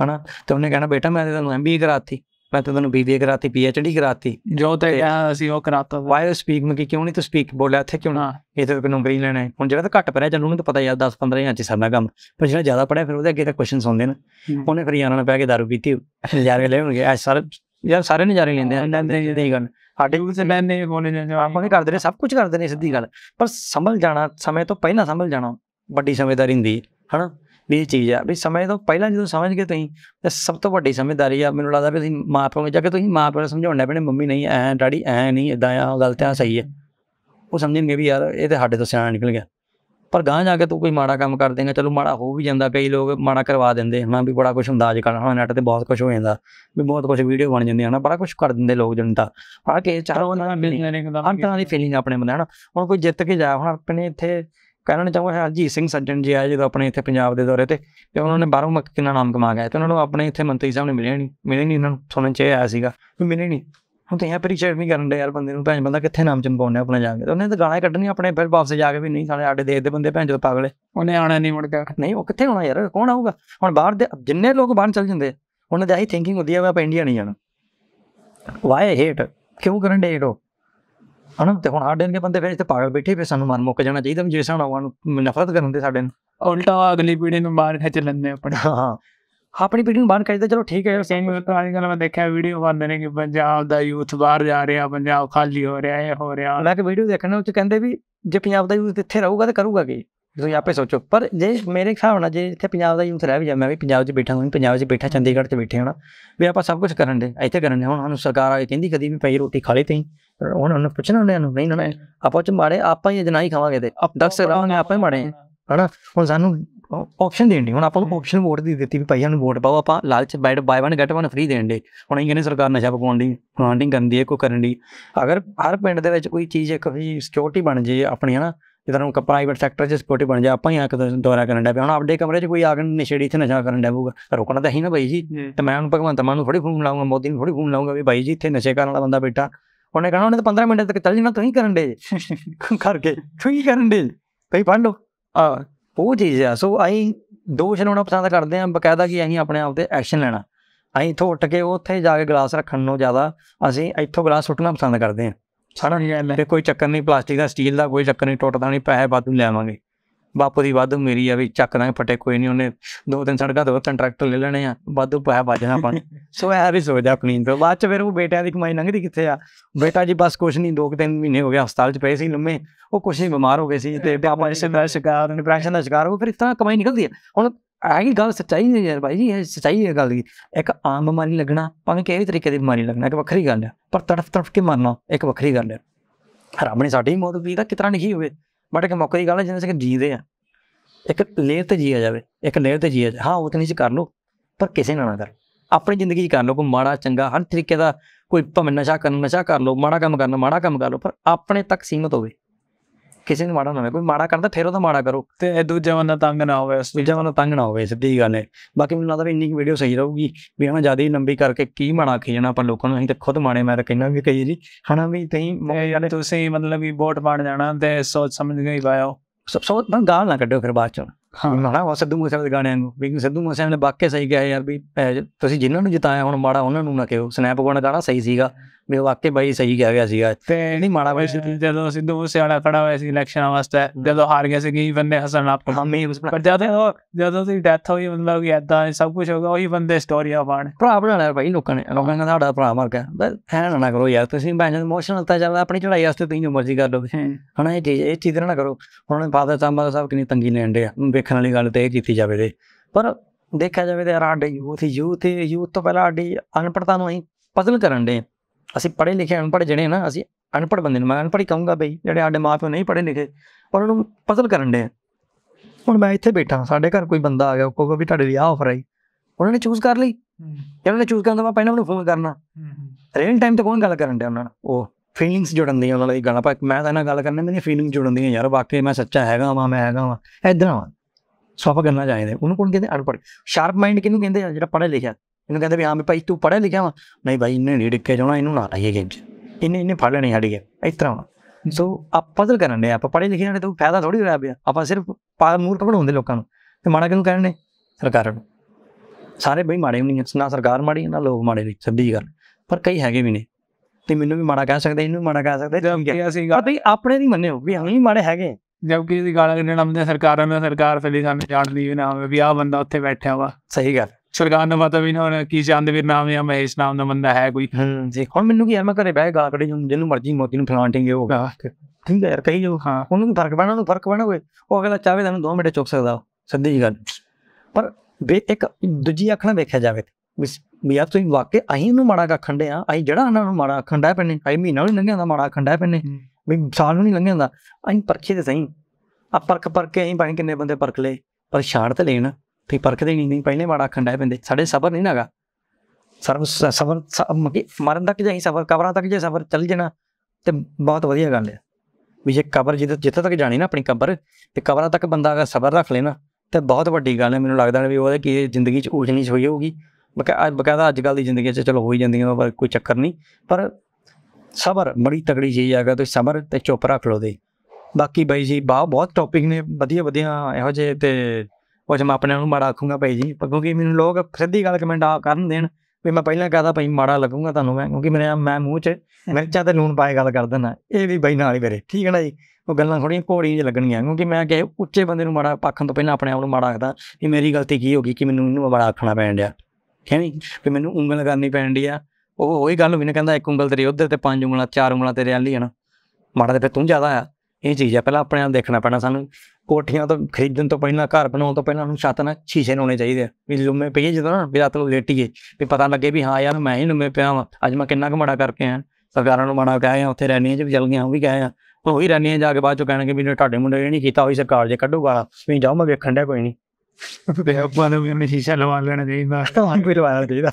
ਹਨਾ ਤੇ ਉਹਨੇ ਕਹਿਣਾ ਬੇਟਾ ਮੈਂ ਤੇ ਤੁਹਾਨੂੰ ਐਮਬੀਏ ਕਰਾਤੀ ਮੈਂ ਤਾਂ ਤੁਹਾਨੂੰ ਬੀਬੀਏ ਕਰਾਤੀ ਪੀਐਚਡੀ ਕਰਾਤੀ ਜੋ ਤੇ ਅਸੀਂ ਉਹ ਕਰਾਤਾ ਵਾਇਰ ਸਪੀਕ ਮੈਂ ਕਿਉਂ ਨਹੀਂ ਤੂੰ ਸਪੀਕ ਬੋਲਿਆ ਇੱਥੇ ਕਿਉਂ ਨਾ ਇਹ ਤਾਂ ਨੌਕਰੀ ਲੈਣਾ ਹੈ ਹੁਣ ਜਿਹੜਾ ਤਾਂ ਘੱਟ ਪੜਿਆ ਜਨੂੰ ਨੂੰ ਤਾਂ ਪਤਾ ਯਾਰ 10 15 ਇੰਚ ਸਰਨਾ ਕੰਮ ਪਰ ਜਿਹੜਾ ਜ਼ਿਆਦਾ ਪੜਿਆ ਫਿਰ ਉਹਦੇ ਅੱਗੇ ਤਾਂ ਕੁਐਸਚਨ ਹੁੰਦੇ ਨੇ ਉਹਨੇ ਫਿਰ ਯਾਰਾਂ ਨਾਲ ਬਹਿ ਕੇ ਦਾਰੂ ਪੀਤੀ ਨਜ਼ਾਰੇ ਲੈ ਹੋਣਗੇ ਐ ਸਾਰੇ ਯਾਰ ਸਾਰੇ ਨਜ਼ਾਰੇ ਲੈਂਦੇ ਆ ਨਹੀਂ ਨਹੀਂ ਗੱਲ ਸਾਡੇ ਕੋਲ ਸੇ ਮੈਂ ਨਹੀਂ ਬੋਲੇ ਨੇ ਆਪਾਂ ਨਹੀਂ ਕਰਦੇ ਨੇ ਸਭ ਕੁਝ ਕਰਦੇ ਨੇ ਸਿੱਧੀ ਗੱਲ ਪਰ ਸੰਭਲ ਜਾਣਾ ਸਮੇਂ ਤੋਂ ਪਹਿਲਾਂ ਸੰਭਲ ਜਾਣਾ ਵੱਡੀ ਸਮੇਂਦਾਰੀ ਹੁੰਦੀ ਹੈ ਹਨਾ ਵੀ ਇਹ ਚੀਜ਼ ਆ ਵੀ ਸਮੇਂ ਤੋਂ ਪਹਿਲਾਂ ਜਦੋਂ ਸਮਝ ਗਏ ਤੁਸੀਂ ਤਾਂ ਸਭ ਤੋਂ ਵੱਡੀ ਸਮਝਦਾਰੀ ਆ ਮੈਨੂੰ ਲੱਗਦਾ ਵੀ ਤੁਸੀਂ ਪਿਓ ਨੂੰ ਜਾ ਕੇ ਤੁਸੀਂ ਪਿਓ ਨੂੰ ਸਮਝਾਉਣਾ ਪੈਣਾ ਮੰਮੀ ਨਹੀਂ ਐ ਡੈਡੀ ਐ ਨਹੀਂ ਇਦਾਂ ਆ ਗਲਤ ਆ ਸਹੀ ਹੈ ਉਹ ਸਮਝਣਗੇ ਵੀ ਯਾਰ ਇਹ ਤੇ ਸਾਡੇ ਤੋਂ ਸਿਆਣਾ ਨਿਕਲ ਗਿਆ ਪਰ ਗਾਂ ਜਾ ਕੇ ਤੂੰ ਕੋਈ ਮਾੜਾ ਕੰਮ ਕਰ ਦੇਂਗਾ ਚਲੋ ਮਾੜਾ ਹੋ ਵੀ ਜਾਂਦਾ ਕਈ ਲੋਕ ਮਾੜਾ ਕਰਵਾ ਦਿੰਦੇ ਹਨਾ ਵੀ ਬੜਾ ਕੁਝ ਹੁੰਦਾ ਅੱਜ ਕੱਲ ਹਾਂ ਨੈਟ ਤੇ ਬਹੁਤ ਕੁਝ ਹੋ ਜਾਂਦਾ ਵੀ ਬਹੁਤ ਕੁਝ ਵੀਡੀਓ ਬਣ ਜਾਂਦੀ ਹਨਾ ਬੜਾ ਕੁਝ ਕਰ ਦਿੰਦੇ ਲੋਕ ਜਨਤਾ ਆ ਕੇ ਚਾਰੋਂ ਉਹਨਾਂ ਦਾ ਨਹੀਂ ਨੇ ਹਰ ਤਰ੍ਹਾਂ ਦੀ ਫੀਲਿੰਗ ਆਪਣੇ ਬੰਦਾ ਹਨਾ ਹੁਣ ਕੋਈ ਜਿੱਤ ਕੇ ਜਾ ਹੁਣ ਆਪਣੇ ਇੱਥੇ ਕਹਿਣਾ ਚਾਹੁੰਗਾ ਹਰਜੀਤ ਸਿੰਘ ਸੱਜਣ ਜੀ ਆਏ ਜਦੋਂ ਆਪਣੇ ਇੱਥੇ ਪੰਜਾਬ ਦੇ ਦੌਰੇ ਤੇ ਤੇ ਉਹਨਾਂ ਨੇ ਬਾਹਰੋਂ ਮੱਕੀ ਦਾ ਨਾਮ ਕਮਾ ਗਿਆ ਤੇ ਉਹਨਾਂ ਨੂੰ ਆਪਣੇ ਇੱਥੇ ਮੰਤਰੀ ਸਾਹਿਬ ਨੇ ਮਿਲਿਆ ਨਹੀਂ ਮਿਲੇ ਨਹੀਂ ਇਹਨਾਂ ਨੂੰ ਸੁਣਨ ਚ ਆਇਆ ਸੀਗਾ ਵੀ ਮਿਲੇ ਨਹੀਂ ਹੁਣ ਤੇ ਇਹ ਪਰਿਚੈ ਨਹੀਂ ਕਰਨ ਦੇ ਯਾਰ ਬੰਦੇ ਨੂੰ ਭੈਣ ਬੰਦਾ ਕਿੱਥੇ ਨਾਮ ਚਮਕਾਉਣਾ ਆਪਣਾ ਜਾ ਕੇ ਉਹਨੇ ਤਾਂ ਗਾਲਾਂ ਕੱਢਣੀ ਆਪਣੇ ਫਿਰ ਵਾਪਸ ਜਾ ਕੇ ਵੀ ਨਹੀਂ ਸਾਡੇ ਆਡੇ ਦੇਖਦੇ ਦੇ ਬੰਦੇ ਭੈਣ ਜਦੋਂ ਪਾਗਲੇ ਉਹਨੇ ਆਣਾ ਨਹੀਂ ਮੁੜ ਕੇ ਨਹੀਂ ਉਹ ਕਿੱਥੇ ਹੋਣਾ ਯਾਰ ਕੌਣ ਆਊਗਾ ਹੁਣ ਬਾਹਰ ਦੇ ਜਿੰਨੇ ਲੋਕ ਬਾਹਰ ਚਲ ਜਾਂਦੇ ਉਹਨਾਂ ਦੀ ਆਹੀ ਥਿੰਕਿੰਗ ਹੁੰਦੀ ਹੈ ਵੀ ਆਪਾਂ ਇੰਡੀਆ ਨਹੀਂ ਜਾਣਾ ਵਾਈ ਹੇਟ ਕਿਉਂ ਕਰਨ ਦੇ ਹੇਟ ਹਨਾ ਤੇ ਹੁਣ ਸਾਡੇ ਨੇ ਬੰਦੇ ਫਿਰ ਇੱਥੇ ਪਾਗਲ ਬੈਠੇ ਫਿਰ ਸਾਨੂੰ ਮਨ ਮੁੱਕ ਜਾਣਾ ਚਾਹੀਦਾ ਵੀ ਜੇ ਨਾਲ ਨੂੰ ਨਫ਼ਰਤ ਕਰਨ ਦੇ ਸਾਡੇ ਨੂੰ ਉਲਟਾ ਅਗਲੀ ਪੀੜ੍ਹੀ ਨੂੰ ਮਾਰ ਖਿੱਚ ਲੈਂਦੇ ਆਪਣੇ ਹਾਂ ਆਪਣੀ ਪੀੜ੍ਹੀ ਨੂੰ ਕਰ ਦਿੱਤਾ ਚਲੋ ਠੀਕ ਹੈ ਸੇਮ ਅੱਜ ਕੱਲ ਮੈਂ ਦੇਖਿਆ ਵੀਡੀਓ ਬਣਦੇ ਨੇ ਕਿ ਪੰਜਾਬ ਦਾ ਯੂਥ ਬਾਹਰ ਜਾ ਰਿਹਾ ਪੰਜਾਬ ਖਾਲੀ ਹੋ ਰਿਹਾ ਹੈ ਹੋ ਰਿਹਾ ਮੈਂ ਕਿ ਵੀਡੀਓ ਦੇਖਣ ਉੱਚ ਕਹਿੰਦੇ ਵੀ ਜੇ ਪੰਜਾਬ ਦਾ ਯੂਥ ਇੱਥੇ ਰਹੂਗਾ ਤਾਂ ਕਰੂਗਾ ਕੀ ਤੁਸੀਂ ਆਪੇ ਸੋਚੋ ਪਰ ਜੇ ਮੇਰੇ ਖਿਆਲ ਨਾਲ ਜੇ ਇੱਥੇ ਪੰਜਾਬ ਦਾ ਯੂਥ ਰਹਿ ਵੀ ਜਾ ਮੈਂ ਵੀ ਪੰਜਾਬ 'ਚ ਬੈਠਾ ਹਾਂ ਪੰਜਾਬ 'ਚ ਬੈਠਾ ਚੰਡੀਗੜ੍ਹ 'ਚ ਬੈਠੇ ਹਾਂ ਵੀ ਆਪਾਂ ਸਭ ਕੁਝ ਕਰਨ ਦੇ ਇੱਥੇ ਕਰਨ ਦੇ ਹੁਣ ਸਾਨੂੰ ਸਰਕਾਰ ਆ ਕੇ ਕਹਿੰਦੀ ਕਦੀ ਵੀ ਪਈ ਰੋਟੀ ਖਾ ਲਈ ਤੈਂ ਉਹਨਾਂ ਨੂੰ ਪੁੱਛਣਾ ਉਹਨਾਂ ਨੂੰ ਨਹੀਂ ਨਾ ਆਪਾਂ ਚ ਮਾਰੇ ਆਪਾਂ ਹੀ ਜਨਾਈ ਖਾਵਾਂਗੇ ਤੇ ਆਪ ਦਸ ਰਾਂਗੇ ਆਪਾਂ ਹੀ ਮਾਰੇ ਹਣਾ ਹੁਣ ਸਾਨੂੰ ਆਪਸ਼ਨ ਦੇਣ ਦੀ ਹੁਣ ਆਪਾਂ ਨੂੰ ਆਪਸ਼ਨ ਵੋਟ ਦੀ ਦਿੱਤੀ ਵੀ ਪਈ ਸਾਨੂੰ ਵੋਟ ਪਾਓ ਆਪਾਂ ਲਾਲਚ ਬਾਇਡ buy one get one free ਦੇਣ ਦੇ ਹੁਣ ਇਹ ਕਹਿੰਦੇ ਸਰਕਾਰ ਨਸ਼ਾ ਪਕਾਉਣ ਦੀ ਪਲਾਂਟਿੰਗ ਕਰਨ ਦੀ ਹੈ ਕੋਈ ਕਰਨ ਦੀ ਅਗਰ ਹਰ ਪਿੰਡ ਦੇ ਵਿੱਚ ਕੋਈ ਚੀਜ਼ ਇੱਕ ਵੀ ਸਿਕਿਉਰਿਟੀ ਬਣ ਜੇ ਆਪਣੀ ਹਨਾ ਜਿਹਦਾ ਨੂੰ ਪ੍ਰਾਈਵੇਟ ਸੈਕਟਰ 'ਚ ਸਪੋਰਟ ਬਣ ਜਾ ਆਪਾਂ ਹੀ ਆ ਦੌਰਾ ਕਰਨ ਡਿਆ ਪਿਆ ਹੁਣ ਆਪਦੇ ਕਮਰੇ 'ਚ ਕੋਈ ਆ ਕੇ ਨਸ਼ੇੜੀ ਇੱਥੇ ਨਸ਼ਾ ਕਰਨ ਦਾ ਪਊਗਾ ਰੋਕਣਾ ਤਾਂ ਹੀ ਨਾ ਬਾਈ ਜੀ ਤੇ ਮੈਂ ਉਹਨੂੰ ਭਗਵੰਤ ਮਾਨ ਨੂੰ ਥੋੜੀ ਫੋਨ ਲਾਉਂਗਾ ਮੋਦੀ ਨੂੰ ਥੋੜੀ ਫੋਨ ਲਾਉਂਗਾ ਵੀ ਬਾਈ ਜੀ ਇੱਥੇ ਨਸ਼ੇ ਕਰਨ ਵਾਲਾ ਬੰਦਾ ਬੈਠਾ ਉਹਨੇ ਕਹਣਾ ਉਹਨੇ ਤਾਂ 15 ਮਿੰਟ ਤੱਕ ਚੱਲ ਜਣਾ ਤੁਸੀਂ ਕਰਨ ਦੇ (laughs) ਕਰਕੇ ਤੁਸੀਂ ਕਰਨ ਦੇ ਭਈ ਪੜ ਲਓ ਆ ਉਹ ਚੀਜ਼ ਆ ਸੋ ਆਈ ਦੋਸ਼ ਲਾਉਣਾ ਪਸੰਦ ਕਰਦੇ ਆ ਬਕਾਇਦਾ ਕਿ ਅਸੀਂ ਆਪਣੇ ਆਪ ਤੇ ਐਕਸ਼ਨ ਲੈਣਾ ਅਸੀਂ ਇੱਥੋਂ ਉੱਠ ਕੇ ਉੱਥੇ ਜਾ ਕੇ ਗਲਾਸ ਰੱਖਣ ਨੂੰ ਜ਼ਿਆਦਾ ਅਸੀਂ ਇੱਥੋਂ ਗਲਾਸ ਸੁੱਟਣਾ ਪਸੰਦ ਕਰਦੇ ਆ ਸਾਰਾ ਤੇ ਕੋਈ ਚੱਕਰ ਨਹੀਂ ਪਲਾਸਟਿਕ ਦਾ ਸਟੀਲ ਦਾ ਕੋਈ ਚੱਕਰ ਨਹੀਂ ਟੁੱਟਦਾ ਨਹੀਂ ਪੈਸੇ ਵਾਧੂ ਲੈਵਾਂਗੇ ਬਾਪੂ ਦੀ ਵਾਧੂ ਮੇਰੀ ਆ ਵੀ ਚੱਕ ਦਾਂਗੇ ਫਟੇ ਕੋਈ ਨਹੀਂ ਉਹਨੇ ਦੋ ਤਿੰਨ ਸੜਕਾਂ ਤਿੰਨ ਕੰਟਰੈਕਟ ਲੈ ਲੈਣੇ ਆ ਵਾਧੂ ਪੈਸਾ ਵਾਜਣਾ ਆਪਾਂ (laughs) ਸੋ ਐ ਵੀ ਸੋਚਦਾ ਆਪਣੀ ਤੇ ਬਾਅਦ ਚ ਫਿਰ ਉਹ ਬੇਟਿਆਂ ਦੀ ਕਮਾਈ ਲੰਘਦੀ ਕਿੱਥੇ ਆ ਬੇਟਾ ਜੀ ਬਸ ਕੁਛ ਨਹੀਂ ਦੋ ਤਿੰਨ ਮਹੀਨੇ ਹੋ ਗਏ ਹਸਪਤਾਲ ਚ ਪਏ ਸੀ ਲੰਮੇ ਉਹ ਕੁਛ ਨਹੀਂ ਬਿਮਾਰ ਹੋ ਗਏ ਸੀ ਤੇ (laughs) ਆਪਾਂ ਇਸੇ ਦਾ ਸ਼ਿਕਾਰ ਡਿਪਰੈਸ਼ਨ ਦਾ ਸ਼ਿਕਾਰ ਹੋ ਫਿਰ ਇਸ ਤਰ੍ਹਾਂ ਕਮਾਈ ਨਿਕਲਦੀ ਆ ਹੁਣ ਆਹੀ ਗੱਲ ਸੱਚਾਈ ਹੈ ਯਾਰ ਭਾਈ ਇਹ ਸੱਚਾਈ ਹੈ ਗੱਲ ਦੀ ਇੱਕ ਆਮ ਬਿਮਾਰੀ ਲੱਗਣਾ ਭਾਵੇਂ ਕਿਸੇ ਤਰੀਕੇ ਦੀ ਬਿਮਾਰੀ ਲੱਗਣਾ ਇੱਕ ਵੱਖਰੀ ਗੱਲ ਹੈ ਪਰ ਤੜਫ ਤੜਫ ਕੇ ਮਰਨਾ ਇੱਕ ਵੱਖਰੀ ਗੱਲ ਹੈ ਰੱਬ ਨੇ ਸਾਡੀ ਮੌਤ ਵੀ ਦਾ ਕਿਤਨਾ ਨਹੀਂ ਹੋਵੇ ਬਟ ਇੱਕ ਮੌਕੇ ਦੀ ਗੱਲ ਹੈ ਜਿੰਨੇ ਸਿਕ ਜੀਦੇ ਆ ਇੱਕ ਲੇਅਰ ਤੇ ਜੀਆ ਜਾਵੇ ਇੱਕ ਲੇਅਰ ਤੇ ਜੀਆ ਜਾ ਹਾਂ ਉਤਨੀ ਚ ਕਰ ਲੋ ਪਰ ਕਿਸੇ ਨਾਲ ਨਾ ਕਰ ਆਪਣੀ ਜ਼ਿੰਦਗੀ 'ਚ ਕਰ ਲੋ ਕੋਈ ਮਾੜਾ ਚੰਗਾ ਹਰ ਤਰੀਕੇ ਦਾ ਕੋਈ ਭਾਵੇਂ ਨਸ਼ਾ ਕਰਨ ਨਸ਼ਾ ਕਰ ਲੋ ਮਾੜਾ ਕੰਮ ਕਰਨ ਮਾੜਾ ਕੰਮ ਕਰ ਲੋ ਪਰ ਆਪਣੇ ਤੱਕ ਸੀਮਤ ਹੋਵੇ ਕਿਸੇ ਨੂੰ ਮਾੜਾ ਨਾ ਹੋਵੇ ਕੋਈ ਮਾੜਾ ਕਰਦਾ ਫਿਰ ਉਹਦਾ ਮਾੜਾ ਕਰੋ ਤੇ ਇਹ ਦੂਜੇ ਬੰਦਾ ਤੰਗ ਨਾ ਹੋਵੇ ਦੂਜੇ ਬੰਦਾ ਤੰਗ ਨਾ ਹੋਵੇ ਸਿੱਧੀ ਗੱਲ ਹੈ ਬਾਕੀ ਮੈਨੂੰ ਲੱਗਦਾ ਵੀ ਇੰਨੀ ਵੀਡੀਓ ਸਹੀ ਰਹੂਗੀ ਵੀ ਹਨਾ ਜਿਆਦਾ ਹੀ ਲੰਬੀ ਕਰਕੇ ਕੀ ਮਾੜਾ ਆਖੀ ਜਾਣਾ ਆਪਾਂ ਲੋਕਾਂ ਨੂੰ ਅਸੀਂ ਤੇ ਖੁਦ ਮਾੜੇ ਮੈਂ ਤਾਂ ਕਹਿੰਦਾ ਵੀ ਕਈ ਜੀ ਹਨਾ ਵੀ ਤਹੀਂ ਤੁਸੀਂ ਮਤਲਬ ਵੀ ਵੋਟ ਪਾਣ ਜਾਣਾ ਤੇ ਸੋਚ ਸਮਝ ਗਈ ਬਾਇਓ ਪਾਇਓ ਸਭ ਸੋਚ ਮੈਂ ਗਾਲ ਨਾ ਕੱਢੋ ਫਿਰ ਬਾਅਦ ਚ ਹਾਂ ਨਾ ਉਹ ਸਿੱਧੂ ਮੂਸੇ ਦੇ ਗਾਣਿਆਂ ਨੂੰ ਵੀ ਸਿੱਧੂ ਮੂਸੇ ਵਾਲੇ ਵਾਕਿਆ ਸਹੀ ਗਿਆ ਯਾਰ ਵੀ ਤੁਸੀਂ ਜਿਨ੍ਹਾਂ ਨੂੰ ਜਿਤਾਇਆ ਹੁਣ ਮਾੜਾ ਉਹਨਾਂ ਨੂੰ ਨਾ ਕਿਹੋ ਸਨੈਪ ਗਾਣਾ ਸਹੀ ਸੀਗਾ ਮੈਂ ਵਾਕਈ ਬਾਈ ਸਹੀ ਕਹਿ ਗਿਆ ਸੀਗਾ ਤੇ ਨਹੀਂ ਮਾੜਾ ਬਾਈ ਜਦੋਂ ਸਿੱਧੂ ਮੂਸੇਵਾਲਾ ਖੜਾ ਹੋਇਆ ਸੀ ਇਲੈਕਸ਼ਨ ਵਾਸਤੇ ਜਦੋਂ ਹਾਰ ਗਿਆ ਸੀ ਕਿ ਬੰਦੇ ਹਸਣ ਆਪ ਮੰਮੀ ਪਰ ਜਦੋਂ ਜਦੋਂ ਦੀ ਡੈਥ ਹੋਈ ਮਤਲਬ ਕਿ ਐਦਾਂ ਸਭ ਕੁਝ ਹੋ ਗਿਆ ਉਹੀ ਬੰਦੇ ਸਟੋਰੀਆਂ ਬਾਣ ਭਰਾ ਲੈ ਭਾਈ ਲੋਕਾਂ ਨੇ ਲੋਕਾਂ ਨੇ ਸਾਡਾ ਭਰਾ ਮਰ ਗਿਆ ਬਸ ਐਨ ਨਾ ਕਰੋ ਯਾਰ ਤੁਸੀਂ ਬੈਂਜ ਇਮੋਸ਼ਨਲ ਤਾਂ ਚੱਲਦਾ ਆਪਣੀ ਚੜਾਈ ਵਾਸਤੇ ਤੁਸੀਂ ਜੋ ਮਰਜ਼ੀ ਕਰ ਲਓ ਹਣਾ ਇਹ ਚੀਜ਼ ਇਹ ਚੀਜ਼ ਨਾ ਕਰੋ ਹੁਣ ਫਾਦਰ ਸਾਹਿਬ ਸਾਹਿਬ ਕਿੰਨੀ ਤੰਗੀ ਲੈਣ ਦੇ ਆ ਵੇਖਣ ਵਾਲੀ ਗੱਲ ਤੇ ਇਹ ਕੀਤੀ ਜਾਵੇ ਦੇ ਪਰ ਦੇਖਿਆ ਜਾਵੇ ਤੇ ਯੂਥ ਯੂਥ ਯੂਥ ਤੋਂ ਪਹਿਲਾਂ ਅਡੀ ਅਨਪੜਤਾ ਨੂੰ ਅਸੀਂ ਪਜ਼ਲ ਕਰਨ ਦੇ ਅਸੀਂ ਪੜ੍ਹੇ ਲਿਖੇ ਅਨਪੜ੍ਹ ਜਿਹੜੇ ਨਾ ਅਸੀਂ ਅਨਪੜ੍ਹ ਬੰਦੇ ਨੂੰ ਮੈਂ ਅਨਪੜ੍ਹ ਕਹੂੰਗਾ ਬਈ ਜਿਹੜੇ ਸਾਡੇ ਮਾਪਿਓ ਨਹੀਂ ਪੜ੍ਹੇ ਲਿਖੇ ਪਰ ਉਹਨੂੰ ਪਸਲ ਕਰਨ ਦੇ ਹੁਣ ਮੈਂ ਇੱਥੇ ਬੈਠਾ ਸਾਡੇ ਘਰ ਕੋਈ ਬੰਦਾ ਆ ਗਿਆ ਉਹ ਕਹੂਗਾ ਵੀ ਤੁਹਾਡੇ ਲਈ ਆ ਆਫਰ ਆਈ ਉਹਨਾਂ ਨੇ ਚੂਜ਼ ਕਰ ਲਈ ਇਹਨਾਂ ਨੇ ਚੂਜ਼ ਕਰਨ ਤੋਂ ਮੈਂ ਪਹਿਲਾਂ ਉਹਨੂੰ ਫੋਨ ਕਰਨਾ ਰੀਅਲ ਟਾਈਮ ਤੇ ਕੋਣ ਗੱਲ ਕਰਨ ਦੇ ਉਹਨਾਂ ਨਾਲ ਉਹ ਫੀਲਿੰਗਸ ਜੁੜਨ ਦੀਆਂ ਉਹਨਾਂ ਦੀ ਗੱਲਾਂ ਪਰ ਮੈਂ ਤਾਂ ਇਹਨਾਂ ਗੱਲ ਕਰਨੇ ਮੇਰੀ ਫੀਲਿੰਗ ਜੁੜਨ ਦੀਆਂ ਯਾਰ ਵਾਕਈ ਮੈਂ ਸੱਚਾ ਹੈਗਾ ਵਾਂ ਮੈਂ ਹੈਗਾ ਵਾਂ ਇਦਾਂ ਵਾਂ ਸੋਫਾ ਕਰਨਾ ਚਾਹੀਦਾ ਉਹਨੂੰ ਕੋਣ ਕਹਿੰਦੇ ਅਨਪੜ੍ਹ ਸ਼ਾਰਪ ਮਾਈਂਡ ਕਿਹਨੂੰ ਕਹਿੰਦੇ ਆ ਜਿਹੜਾ ਪੜ੍ਹੇ ਲਿਖਿਆ ਇਹਨੂੰ ਕਹਿੰਦੇ ਵੀ ਹਾਂ ਭਾਈ ਤੂੰ ਪੜ੍ਹਿਆ ਲਿਖਿਆ ਵਾ ਨਹੀਂ ਭਾਈ ਇਹਨੇ ਨਹੀਂ ਡਿੱਕੇ ਜਾਣਾ ਇਹਨੂੰ ਨਾ ਲਾਈਏ ਗੇਮ 'ਚ ਇਹਨੇ ਇਹਨੇ ਫੜ ਲੈਣੀ ਸਾਡੀ ਗੇਮ ਇਸ ਤਰ੍ਹਾਂ ਸੋ ਆਪਾਂ ਪਜ਼ਲ ਕਰਨ ਨੇ ਆਪਾਂ ਪੜ੍ਹੇ ਲਿਖੇ ਨੇ ਤਾਂ ਫਾਇਦਾ ਥੋੜੀ ਹੋਇਆ ਪਿਆ ਆਪਾਂ ਸਿਰਫ ਪਾ ਮੂਰਖ ਬਣਾਉਂਦੇ ਲੋਕਾਂ ਨੂੰ ਤੇ ਮਾੜਾ ਕਿਉਂ ਕਹਿਣ ਨੇ ਸਰਕਾਰਾਂ ਨੂੰ ਸਾਰੇ ਬਈ ਮਾੜੇ ਨਹੀਂ ਨਾ ਸਰਕਾਰ ਮਾੜੀ ਨਾ ਲੋਕ ਮਾੜੇ ਨਹੀਂ ਸੱਦੀ ਗੱਲ ਪਰ ਕਈ ਹੈਗੇ ਵੀ ਨੇ ਤੇ ਮੈਨੂੰ ਵੀ ਮਾੜਾ ਕਹਿ ਸਕਦੇ ਇਹਨੂੰ ਮਾੜਾ ਕਹਿ ਸਕਦੇ ਕਿ ਅਸੀਂ ਗੱਲ ਤੇ ਆਪਣੇ ਨਹੀਂ ਮੰਨਿਓ ਵੀ ਅਸੀਂ ਮਾੜੇ ਹੈਗੇ ਜਦ ਕਿ ਅਸੀਂ ਗਾਲਾਂ ਕੱਢਣ ਆਉਂਦੇ ਸਰਕਾਰਾਂ ਨੇ ਸਰਕਾਰ ਫਿਰ ਸਾਨੂੰ ਜਾਣਦੀ ਵੀ ਨਾ ਵੀ ਆਹ ਬੰਦਾ ਉੱਥੇ ਬੈਠਿਆ ਵਾ ਸਹੀ ਗੱਲ ਸਰਕਾਰ ਨੂੰ ਮਤਲਬ ਵੀ ਨਾ ਹੋਣਾ ਚੰਦ ਵੀ ਨਾਮ ਜਾਂ ਮਹੇਸ਼ ਨਾਮ ਦਾ ਬੰਦਾ ਹੈ ਕੋਈ ਜੇ ਹੁਣ ਮੈਨੂੰ ਕੀ ਆ ਮੈਂ ਘਰੇ ਬਹਿ ਗਾਲ ਕੱਢੇ ਜਿਹਨੂੰ ਮਰਜੀ ਮੋਤੀ ਨੂੰ ਫਲਾਂਟਿੰਗ ਹੋ ਠੀਕ ਹੈ ਯਾਰ ਕਹੀ ਜੋ ਹਾਂ ਉਹਨੂੰ ਫਰਕ ਪੈਣਾ ਉਹਨੂੰ ਫਰਕ ਪੈਣਾ ਹੋਵੇ ਉਹ ਅਗਲਾ ਚਾਹੇ ਤਾਂ ਦੋ ਮਿੰਟ ਚੁੱਕ ਸਕਦਾ ਸਿੱਧੀ ਜੀ ਗੱਲ ਪਰ ਵੇ ਇੱਕ ਦੂਜੀ ਅੱਖ ਨਾਲ ਵੇਖਿਆ ਜਾਵੇ ਵੀ ਯਾਰ ਤੁਸੀਂ ਵਾਕੇ ਅਹੀਂ ਨੂੰ ਮਾੜਾ ਆਖਣ ਦੇ ਆ ਅਹੀਂ ਜਿਹੜਾ ਉਹਨਾਂ ਨੂੰ ਮਾੜਾ ਆਖਣ ਦਾ ਪੈਨੇ ਅਹੀਂ ਮਹੀਨਾ ਵੀ ਲੰਘਿਆ ਦਾ ਮਾੜਾ ਆਖਣ ਦਾ ਪੈਨੇ ਵੀ ਸਾਲ ਨੂੰ ਨਹੀਂ ਲੰਘਿਆ ਦਾ ਅਹੀਂ ਪਰਖੇ ਤੇ ਸਹੀ ਆ ਪਰਖ ਪਰਖੇ ਕੇ ਅਹੀਂ ਪਾਣੀ ਕਿੰਨੇ ਬੰਦੇ ਪਰਖ ਲਏ ਪਰ ਛਾੜ ਤੇ ਲੈਣ ਤੇ ਪਰਖਦੇ ਨਹੀਂ ਨਹੀਂ ਪਹਿਲੇ ਮਾੜਾ ਆਖਣ ਪੈਂਦੇ ਸਾਡੇ ਸਬਰ ਨਹੀਂ ਨਾਗਾ ਸਰਵ ਸਬਰ ਮਰਨ ਤੱਕ ਜੇ ਸਬਰ ਕਬਰਾਂ ਤੱਕ ਜੇ ਸਬਰ ਚੱਲ ਜਾਣਾ ਤੇ ਬਹੁਤ ਵਧੀਆ ਗੱਲ ਹੈ ਵੀ ਜੇ ਕਬਰ ਜਿੱਥੇ ਜਿੱਥੇ ਤੱਕ ਜਾਣੀ ਨਾ ਆਪਣੀ ਕਬਰ ਤੇ ਕਬਰਾਂ ਤੱਕ ਬੰਦਾ ਅਗਰ ਸਬਰ ਰੱਖ ਲੈਣਾ ਤੇ ਬਹੁਤ ਵੱਡੀ ਗੱਲ ਹੈ ਮੈਨੂੰ ਲੱਗਦਾ ਵੀ ਉਹਦੇ ਕੀ ਜ਼ਿੰਦਗੀ 'ਚ ਨਹੀਂ ਹੋਈ ਹੋਊਗੀ ਬਕਾਇਦਾ ਅੱਜ ਕੱਲ ਦੀ ਜ਼ਿੰਦਗੀ 'ਚ ਚਲੋ ਹੋ ਹੀ ਜਾਂਦੀਆਂ ਪਰ ਕੋਈ ਚੱਕਰ ਨਹੀਂ ਪਰ ਸਬਰ ਬੜੀ ਤਗੜੀ ਜੀ ਜਾਗਾ ਤੇ ਸਬਰ ਤੇ ਚੁੱਪ ਰੱਖ ਲੋ ਦੇ ਬਾਕੀ ਬਾਈ ਜੀ ਬਹੁਤ ਟੌਪਿਕ ਨੇ ਵਧੀਆ ਵਧੀਆ ਇਹੋ ਜਿਹੇ ਤੇ ਕੁਝ ਮੈਂ ਆਪਣੇ ਨੂੰ ਮਾੜਾ ਆਖੂੰਗਾ ਭਾਈ ਜੀ ਕਿਉਂਕਿ ਮੈਨੂੰ ਲੋਕ ਸਿੱਧੀ ਗੱਲ ਕਮੈਂਟ ਆ ਕਰਨ ਦੇਣ ਵੀ ਮੈਂ ਪਹਿਲਾਂ ਕਹਦਾ ਭਾਈ ਮਾੜਾ ਲੱਗੂਗਾ ਤੁਹਾਨੂੰ ਮੈਂ ਕਿਉਂਕਿ ਮੇਰੇ ਮੈਂ ਮੂੰਹ 'ਚ ਮਿਰਚਾਂ ਤੇ ਲੂਣ ਪਾਏ ਗੱਲ ਕਰ ਦਿੰਦਾ ਇਹ ਵੀ ਬਈ ਨਾਲ ਹੀ ਮੇਰੇ ਠੀਕ ਹੈ ਨਾ ਜੀ ਉਹ ਗੱਲਾਂ ਥੋੜੀਆਂ ਘੋੜੀਆਂ ਜਿ ਲੱਗਣਗੀਆਂ ਕਿਉਂਕਿ ਮੈਂ ਕਿਹਾ ਉੱਚੇ ਬੰਦੇ ਨੂੰ ਮਾੜਾ ਪੱਖਣ ਤੋਂ ਪਹਿਲਾਂ ਆਪਣੇ ਆਪ ਨੂੰ ਮਾੜਾ ਆਖਦਾ ਵੀ ਮੇਰੀ ਗਲਤੀ ਕੀ ਹੋ ਗਈ ਕਿ ਮੈਨੂੰ ਇਹਨੂੰ ਮਾੜਾ ਆਖਣਾ ਪੈਣ ਡਿਆ ਨਹੀਂ ਵੀ ਮੈਨੂੰ ਉਂਗਲ ਲਗਾਉਣੀ ਪੈਣ ਡਿਆ ਉਹ ਉਹੀ ਗੱਲ ਵੀ ਨਾ ਕਹਿੰਦਾ ਇੱਕ ਉਂਗਲ ਤੇਰੀ ਉਧਰ ਤੇ ਪੰਜ ਉਂਗਲਾਂ ਚਾਰ ਉਂਗਲਾਂ ਤੇਰੇ ਆਲੀ ਹਨ ਮਾੜਾ ਤੇ ਫਿਰ ਤੂੰ ਜ਼ਿਆਦਾ ਆ ਇਹ ਚੀਜ਼ ਆ ਪਹਿਲਾਂ ਆਪਣੇ ਆਪ ਦੇਖਣਾ ਪੈਣਾ ਸਾਨੂੰ ਕੋਠੀਆਂ ਤੋਂ ਖਰੀਦਣ ਤੋਂ ਪਹਿਲਾਂ ਘਰ ਬਣਾਉਣ ਤੋਂ ਪਹਿਲਾਂ ਉਹਨੂੰ ਛੱਤ ਨਾਲ ਛੀਸ਼ੇ ਲਾਉਣੇ ਚਾਹੀਦੇ ਆ ਵੀ ਲੁੰਮੇ ਪਈਏ ਜਦੋਂ ਨਾ ਵੀ ਰਾਤ ਨੂੰ ਲੇਟੀਏ ਵੀ ਪਤਾ ਲੱਗੇ ਵੀ ਹਾਂ ਯਾਰ ਮੈਂ ਹੀ ਲੁੰਮੇ ਪਿਆ ਵਾਂ ਅੱਜ ਮੈਂ ਕਿੰਨਾ ਘਮੜਾ ਕਰਕੇ ਆਇਆ ਸਰਕਾਰਾਂ ਨੂੰ ਮਾੜਾ ਕਹਿਆ ਉੱਥੇ ਰਹਿਣੀਆਂ ਚ ਵੀ ਜਲ ਗਈਆਂ ਉਹ ਵੀ ਕਹਿਆ ਉਹ ਹੀ ਰਹਿਣੀਆਂ ਜਾ ਕੇ ਬਾਅਦ ਚ ਕਹਿਣਗੇ ਵੀ ਤੁਹਾਡੇ ਮੁੰਡੇ ਇਹ ਨਹੀਂ ਕੀਤਾ ਹੋਈ ਸਰਕਾਰ ਜੇ ਕੱਢੂਗਾ ਵੀ ਜਾਓ ਮੈਂ ਵੇਖਣ ਦਾ ਕੋਈ ਨਹੀਂ ਤੇ ਆਪਾਂ ਨੂੰ ਵੀ ਸ਼ੀਸ਼ਾ ਲਵਾ ਲੈਣਾ ਚਾਹੀਦਾ ਤਾਂ ਕੋਈ ਲਵਾ ਚਾਹੀਦਾ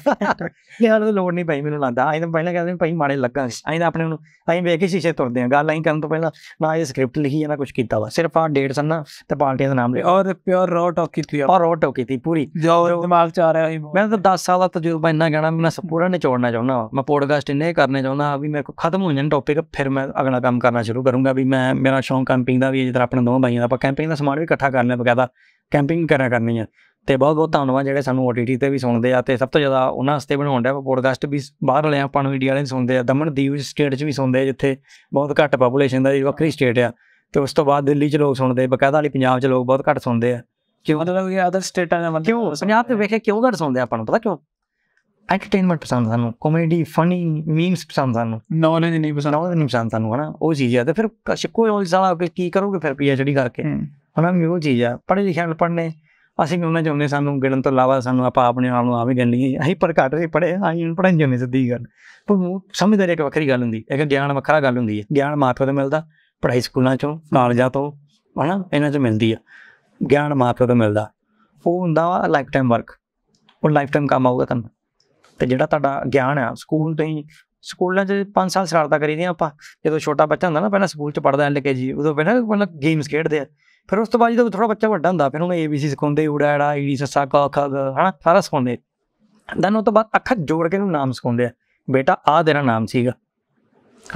ਇਹ ਹਾਲੇ ਲੋੜ ਨਹੀਂ ਪਈ ਮੈਨੂੰ ਲੱਗਦਾ ਆਈ ਤਾਂ ਪਹਿਲਾਂ ਕਹਿੰਦੇ ਭਾਈ ਮਾੜੇ ਲੱਗਾਂਗੇ ਆਈ ਤਾਂ ਆਪਣੇ ਨੂੰ ਆਈ ਵੇਖ ਕੇ ਸ਼ੀਸ਼ੇ ਤੁਰਦੇ ਆ ਗੱਲ ਅਸੀਂ ਕਰਨ ਤੋਂ ਪਹਿਲਾਂ ਨਾ ਇਹ ਸਕ੍ਰਿਪਟ ਲਿਖੀ ਜਾਂ ਨਾ ਕੁਝ ਕੀਤਾ ਵਾ ਸਿਰਫ ਆ ਡੇਟ ਸਨ ਨਾ ਤੇ ਪਾਰਟੀਆਂ ਦਾ ਨਾਮ ਲਿਆ ਔਰ ਪਿਓਰ ਰੌ ਟਾਕ ਕੀਤੀ ਆ ਔਰ ਰੌ ਟਾਕ ਕੀਤੀ ਪੂਰੀ ਜੋ ਦਿਮਾਗ ਚ ਆ ਰਿਹਾ ਸੀ ਮੈਂ ਤਾਂ 10 ਸਾਲ ਦਾ ਤਜਰਬਾ ਇੰਨਾ ਗਾਣਾ ਮੈਂ ਪੂਰਾ ਨਿਚੋੜਨਾ ਚਾਹੁੰਦਾ ਮੈਂ ਪੋਡਕਾਸਟ ਇੰਨੇ ਕਰਨੇ ਚਾਹੁੰਦਾ ਵੀ ਮੇਰੇ ਕੋ ਖਤਮ ਹੋ ਜਾਣ ਟੌਪਿਕ ਫਿਰ ਮੈਂ ਅਗਲਾ ਕੰਮ ਕਰਨਾ ਸ਼ੁਰੂ ਕਰੂੰਗਾ ਵੀ ਮੈਂ ਮੇਰਾ ਸ਼ੌਂਕ ਕੈਂਪਿੰਗ ਦਾ ਵੀ ਜਿਹੜਾ ਆਪਣੇ ਦੋਵਾਂ ਭਾਈਆਂ ਦਾ ਆਪਾਂ ਕੈਂਪਿੰਗ ਦਾ ਸਮਾਨ ਵੀ ਇਕੱਠਾ ਕਰਨੇ ਲਿਆ ਕੈਂਪਿੰਗ ਕਰਿਆ ਕਰਨੀ ਆ ਤੇ ਬਹੁਤ ਬਹੁਤ ਧੰਨਵਾਦ ਜਿਹੜੇ ਸਾਨੂੰ ਓਟੀਟੀ ਤੇ ਵੀ ਸੁਣਦੇ ਆ ਤੇ ਸਭ ਤੋਂ ਜ਼ਿਆਦਾ ਉਹਨਾਂ ਵਾਸਤੇ ਬਣਾਉਣ ਦਾ ਪੋਡਕਾਸਟ ਵੀ ਬਾਹਰ ਵਾਲੇ ਆਪਾਂ ਨੂੰ ਇੰਡੀਆ ਵਾਲੇ ਸੁਣਦੇ ਆ ਦਮਨ ਦੀਵ ਸਟੇਟ 'ਚ ਵੀ ਸੁਣਦੇ ਆ ਜਿੱਥੇ ਬਹੁਤ ਘੱਟ ਪੋਪੂਲੇਸ਼ਨ ਦਾ ਵੱਖਰੀ ਸਟੇਟ ਆ ਤੇ ਉਸ ਤੋਂ ਬਾਅਦ ਦਿੱਲੀ 'ਚ ਲੋਕ ਸੁਣਦੇ ਬਕਾਇਦਾ ਵਾਲੀ ਪੰਜਾਬ 'ਚ ਲੋਕ ਬਹੁਤ ਘੱਟ ਸੁਣਦੇ ਆ ਕਿਉਂ ਮਤਲਬ ਕਿ ਅਦਰ ਸਟੇਟਾਂ ਦਾ ਮਤਲਬ ਕਿਉਂ ਪੰਜਾਬ ਤੇ ਵੇਖੇ ਕਿਉਂ ਘੱਟ ਸੁਣਦੇ ਆਪਾਂ ਨੂੰ ਪਤਾ ਕਿਉਂ ਐਂਟਰਟੇਨਮੈਂਟ ਪਸੰਦ ਸਾਨੂੰ ਕਾਮੇਡੀ ਫਨੀ ਮੀਮਸ ਪਸੰਦ ਸਾਨੂੰ ਨੌਲੇਜ ਨਹੀਂ ਪਸੰਦ ਨੌਲੇਜ ਨਹੀਂ ਪਸੰਦ ਸਾਨੂੰ ਹਨਾ ਉਹ ਚੀਜ਼ ਆ ਤੇ ਫਿਰ ਸ਼ਿਕੋ ਉਹ ਜਿਹੜਾ ਕੀ ਕਰੋਗੇ ਫਿਰ ਪੀਐਚਡੀ ਕਰਕੇ ਉਹਨਾਂ ਨੂੰ ਇਹੋ ਚੀਜ਼ ਆ ਪੜ੍ਹੇ ਲਿਖੇ ਨਾਲ ਪੜ੍ਹਨੇ ਅਸੀਂ ਵੀ ਉਹਨਾਂ ਚਾਹੁੰਦੇ ਸਾਨੂੰ ਗਿਣਨ ਤੋਂ ਇਲਾਵਾ ਸਾਨੂੰ ਆਪਾਂ ਆਪਣੇ ਨਾਲ ਨੂੰ ਵੀ ਗਿਣ ਲਈਏ ਅਸੀਂ ਪਰ ਘੱਟ ਅਸੀਂ ਪੜ੍ਹੇ ਅਸੀਂ ਅਨਪੜ੍ਹ ਨਹੀਂ ਜਾਂਦੇ ਸਿੱਧੀ ਗੱਲ ਪਰ ਸਮਝਦਾਰੀ ਇੱਕ ਵੱਖਰੀ ਗੱਲ ਹੁੰਦੀ ਇੱਕ ਗਿਆਨ ਵੱਖਰਾ ਗੱਲ ਹੁੰਦੀ ਹੈ ਗਿਆਨ ਮਾਪਿਆਂ ਤੋਂ ਮਿਲਦਾ ਪੜ੍ਹਾਈ ਸਕੂਲਾਂ ਚੋਂ ਕਾਲਜਾਂ ਤੋਂ ਹਨਾ ਇਹਨਾਂ ਚੋਂ ਮਿਲਦੀ ਆ ਗਿਆਨ ਮਾਪਿਆਂ ਤੋਂ ਮਿਲਦਾ ਉਹ ਹੁੰਦਾ ਵਾ ਲਾਈਫ ਟਾਈਮ ਵਰਕ ਉਹ ਲਾਈਫ ਟਾਈਮ ਕੰਮ ਆਊਗਾ ਤੁਹਾਨੂੰ ਤੇ ਜਿਹੜਾ ਤੁਹਾਡਾ ਗਿਆਨ ਆ ਸਕੂਲ ਤੋਂ ਹੀ ਸਕੂਲਾਂ 'ਚ 5 ਸਾਲ ਸ਼ਰਾਰਤਾਂ ਕਰੀਦੇ ਆਪਾਂ ਜਦੋਂ ਛੋਟਾ ਬੱਚਾ ਹੁੰਦਾ ਨਾ ਪਹਿਲਾਂ ਸਕੂਲ 'ਚ ਪੜਦਾ ਐਲ ਕੇ ਜੀ ਉਦੋਂ ਪਹਿਲਾਂ ਪਹਿਲਾਂ ਗੇਮਸ ਖੇਡਦੇ ਆ ਫਿਰ ਉਸ ਤੋਂ ਬਾਅਦ ਜਦੋਂ ਥੋੜਾ ਬੱਚਾ ਵੱਡਾ ਹੁੰਦਾ ਫਿਰ ਉਹਨੂੰ ਏਬੀਸੀ ਸਿਖਾਉਂਦੇ ਊੜਾ ੜਾ ਈੜੀ ਸੱਸਾ ਕ ਖ ਗ ਹਨਾ ਸਾਰਾ ਸਿਖਾਉਂਦੇ ਦਨ ਉਹ ਤੋਂ ਬਾਅਦ ਅੱਖਾਂ ਜੋੜ ਕੇ ਉਹਨੂੰ ਨਾਮ ਸਿਖਾਉਂਦੇ ਆ ਬੇਟਾ ਆ ਤੇਰਾ ਨਾਮ ਸੀਗਾ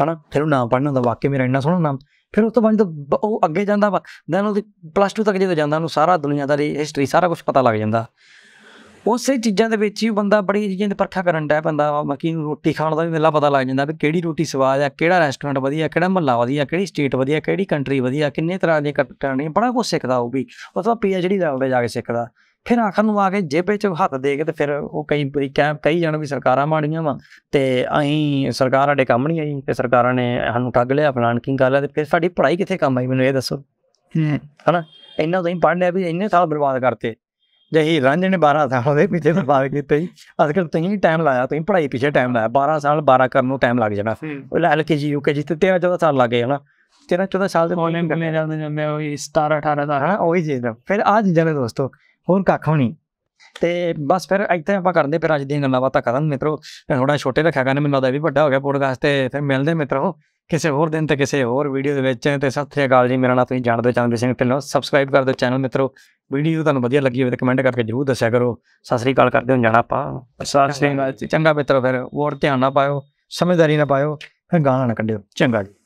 ਹਨਾ ਫਿਰ ਉਹ ਨਾਮ ਪੜਨਾ ਹੁੰਦਾ ਵਾਕਿਆ ਮੇਰਾ ਇੰਨਾ ਸੋਹਣਾ ਨਾਮ ਫਿਰ ਉਸ ਤੋਂ ਬਾਅਦ ਜਦੋਂ ਉਹ ਅੱਗੇ ਜਾਂਦਾ ਵਾ ਦਨ ਉਹਦੀ ਪਲੱਸ 2 ਤੱਕ ਜਦੋਂ ਜਾਂਦਾ ਉਹਨੂੰ ਸਾਰਾ ਦੁਨੀਆ ਦਾ ਹਿਸਟਰੀ ਸਾਰਾ ਕੁਝ ਪਤਾ ਲੱਗ ਜਾਂਦਾ ਉਸੇ ਚੀਜ਼ਾਂ ਦੇ ਵਿੱਚ ਹੀ ਬੰਦਾ ਬੜੀ ਚੀਜ਼ਾਂ ਦੇ ਪਰਖਾ ਕਰਨ ਦਾ ਬੰਦਾ ਨੂੰ ਰੋਟੀ ਖਾਣ ਦਾ ਵੀ ਮੇਲਾ ਪਤਾ ਲੱਗ ਜਾਂਦਾ ਵੀ ਕਿਹੜੀ ਰੋਟੀ ਸਵਾਦ ਆ ਕਿਹੜਾ ਰੈਸਟੋਰੈਂਟ ਵਧੀਆ ਕਿਹੜਾ ਮਹੱਲਾ ਵਧੀਆ ਕਿਹੜੀ ਸਟੇਟ ਵਧੀਆ ਕਿਹੜੀ ਕੰਟਰੀ ਵਧੀਆ ਕਿੰਨੇ ਤਰ੍ਹਾਂ ਦੀਆਂ ਕਟਕਾਂ ਨੇ ਬੜਾ ਕੁਝ ਸਿੱਖਦਾ ਉਹ ਵੀ ਉਹ ਤਾਂ ਡੀ ਲੈਵਲ ਤੇ ਜਾ ਕੇ ਸਿੱਖਦਾ ਫਿਰ ਆਖਰ ਨੂੰ ਆ ਕੇ ਜੇਬੇ 'ਚ ਹੱਥ ਦੇ ਕੇ ਤੇ ਫਿਰ ਉਹ ਕਈ ਕਈ ਜਣ ਵੀ ਸਰਕਾਰਾਂ ਮਾੜੀਆਂ ਵਾ ਤੇ ਅਹੀਂ ਸਰਕਾਰ ਸਾਡੇ ਕੰਮ ਨਹੀਂ ਆਈ ਤੇ ਸਰਕਾਰਾਂ ਨੇ ਸਾਨੂੰ ਠੱਗ ਲਿਆ ਫਲਾਨ ਕੀ ਗੱਲ ਹੈ ਤੇ ਫਿਰ ਸਾਡੀ ਪੜ੍ਹਾਈ ਕਿੱਥੇ ਕੰਮ ਆਈ ਮੈਨੂੰ ਇਹ ਦੱਸੋ ਹਨਾ ਇੰਨਾ ਤਾਂ ਹੀ ਪੜ੍ਹਨੇ ਵੀ ਇੰਨੇ ਸਾਲ ਬਰਬਾਦ ਕਰਤੇ ਜਹੀ ਰਾਂਝੇ ਨੇ 12 ਸਾਲ ਦੇ ਪਿੱਛੇ ਬਰਬਾਦ ਕੀਤੇ ਅੱਜ ਕੱਲ ਹੀ ਟਾਈਮ ਲਾਇਆ ਤੁਸੀਂ ਪੜ੍ਹਾਈ ਪਿੱਛੇ ਟਾਈਮ ਲਾਇਆ 12 ਸਾਲ 12 ਕਰਨ ਨੂੰ ਟਾਈਮ ਲੱਗ ਜਾਣਾ ਉਹ ਐਲਕੇਜੀ ਯੂਕੇਜੀ ਤੇ 13 14 ਸਾਲ ਲੱਗੇ ਹਨਾ 13 14 ਸਾਲ ਦੇ ਉਹਨੇ ਕਰਨੇ ਜਾਂਦੇ ਜਾਂਦੇ ਉਹ 17 18 ਦਾ ਹਾਂ ਉਹ ਹੀ ਦਾ ਫਿਰ ਆ ਚੀਜ਼ਾਂ ਨੇ ਦੋਸਤੋ ਹੋਰ ਕੱਖ ਹੋਣੀ ਤੇ ਬਸ ਫਿਰ ਇੱਥੇ ਆਪਾਂ ਕਰਦੇ ਫਿਰ ਅੱਜ ਦੀਆਂ ਗੱਲਾਂ ਬਾਤਾਂ ਕਰਾਂ ਮਿੱਤਰੋ ਥੋੜਾ ਛੋਟੇ ਰੱਖਿਆ ਕਰਨ ਮੈਨੂੰ ਲੱਗਦਾ ਵੀ ਵੱਡਾ ਹੋ ਗਿਆ ਪੋਡਕਾਸਟ ਤੇ ਫਿਰ ਮਿਲਦੇ ਮਿੱਤਰੋ ਕਿਸੇ ਹੋਰ ਦਿਨ ਤੇ ਕਿਸੇ ਹੋਰ ਵੀਡੀਓ ਦੇ ਵਿੱਚ ਤੇ ਸਤਿ ਸ੍ਰੀ ਅਕਾਲ ਜੀ ਮੇਰਾ ਨਾਮ ਤੁਸੀਂ ਜਾਣਦੇ ਚੰਦਰ ਸਿੰਘ ਢਿੱਲੋਂ ਸਬਸਕ੍ਰਾਈਬ ਕਰ ਦਿਓ ਚੈਨਲ ਮਿੱਤਰੋ ਵੀਡੀਓ ਤੁਹਾਨੂੰ ਵਧੀਆ ਲੱਗੀ ਹੋਵੇ ਤਾਂ ਕਮੈਂਟ ਕਰਕੇ ਜਰੂਰ ਦੱਸਿਆ ਕਰੋ ਸਤਿ ਸ੍ਰੀ ਅਕਾਲ ਕਰਦੇ ਹੁਣ ਜਾਣਾ ਆਪਾਂ ਸਤਿ ਸ੍ਰੀ ਅਕਾਲ ਚੰਗਾ ਮਿੱਤਰ ਫਿਰ ਹੋਰ ਧਿਆਨ ਨਾ ਪਾਇਓ ਸਮਝਦਾਰੀ ਨਾ ਪਾਇਓ ਫਿਰ ਗਾਣਾ ਨਾ ਕੱਢਿਓ ਚੰਗਾ ਜੀ